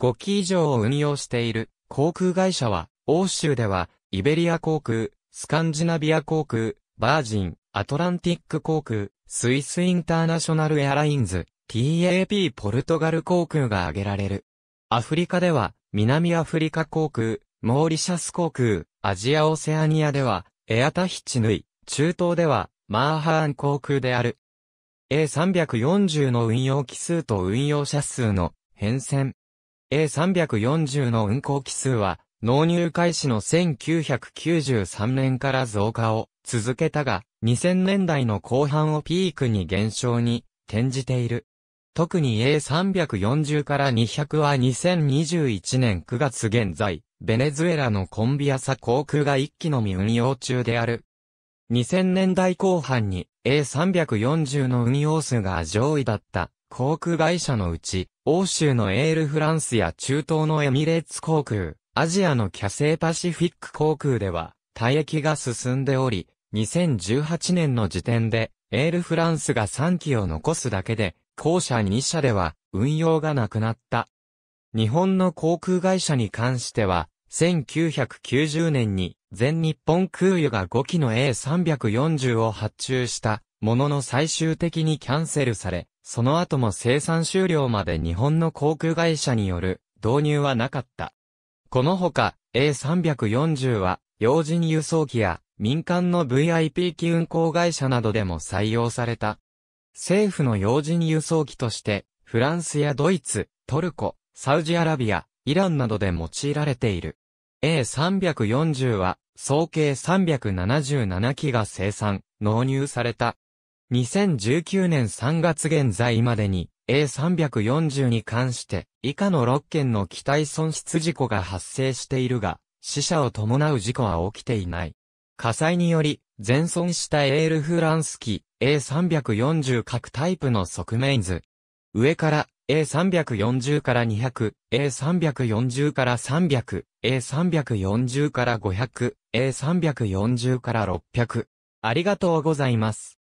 Speaker 1: 5機以上を運用している航空会社は、欧州では、イベリア航空、スカンジナビア航空、バージン、アトランティック航空、スイスインターナショナルエアラインズ、TAP ポルトガル航空が挙げられる。アフリカでは、南アフリカ航空、モーリシャス航空、アジアオセアニアでは、エアタヒチヌイ、中東では、マーハーン航空である。A340 の運用機数と運用者数の変遷。A340 の運行機数は、納入開始の1993年から増加を続けたが、2000年代の後半をピークに減少に転じている。特に A340 から200は2021年9月現在、ベネズエラのコンビアサ航空が一機のみ運用中である。2000年代後半に A340 の運用数が上位だった航空会社のうち、欧州のエールフランスや中東のエミレーツ航空、アジアのキャセイパシフィック航空では、退役が進んでおり、2018年の時点で、エールフランスが3機を残すだけで、後者2社では運用がなくなった。日本の航空会社に関しては、1990年に全日本空輸が5機の A340 を発注したものの最終的にキャンセルされ、その後も生産終了まで日本の航空会社による導入はなかった。このほか A340 は用人輸送機や民間の VIP 機運航会社などでも採用された。政府の要人輸送機として、フランスやドイツ、トルコ、サウジアラビア、イランなどで用いられている。A340 は、総計377機が生産、納入された。2019年3月現在までに A340 に関して以下の6件の機体損失事故が発生しているが、死者を伴う事故は起きていない。火災により、全損したエールフランス機 A340 各タイプの側面図。上から A340 から200、A340 から300、A340 から500、A340 から600。ありがとうございます。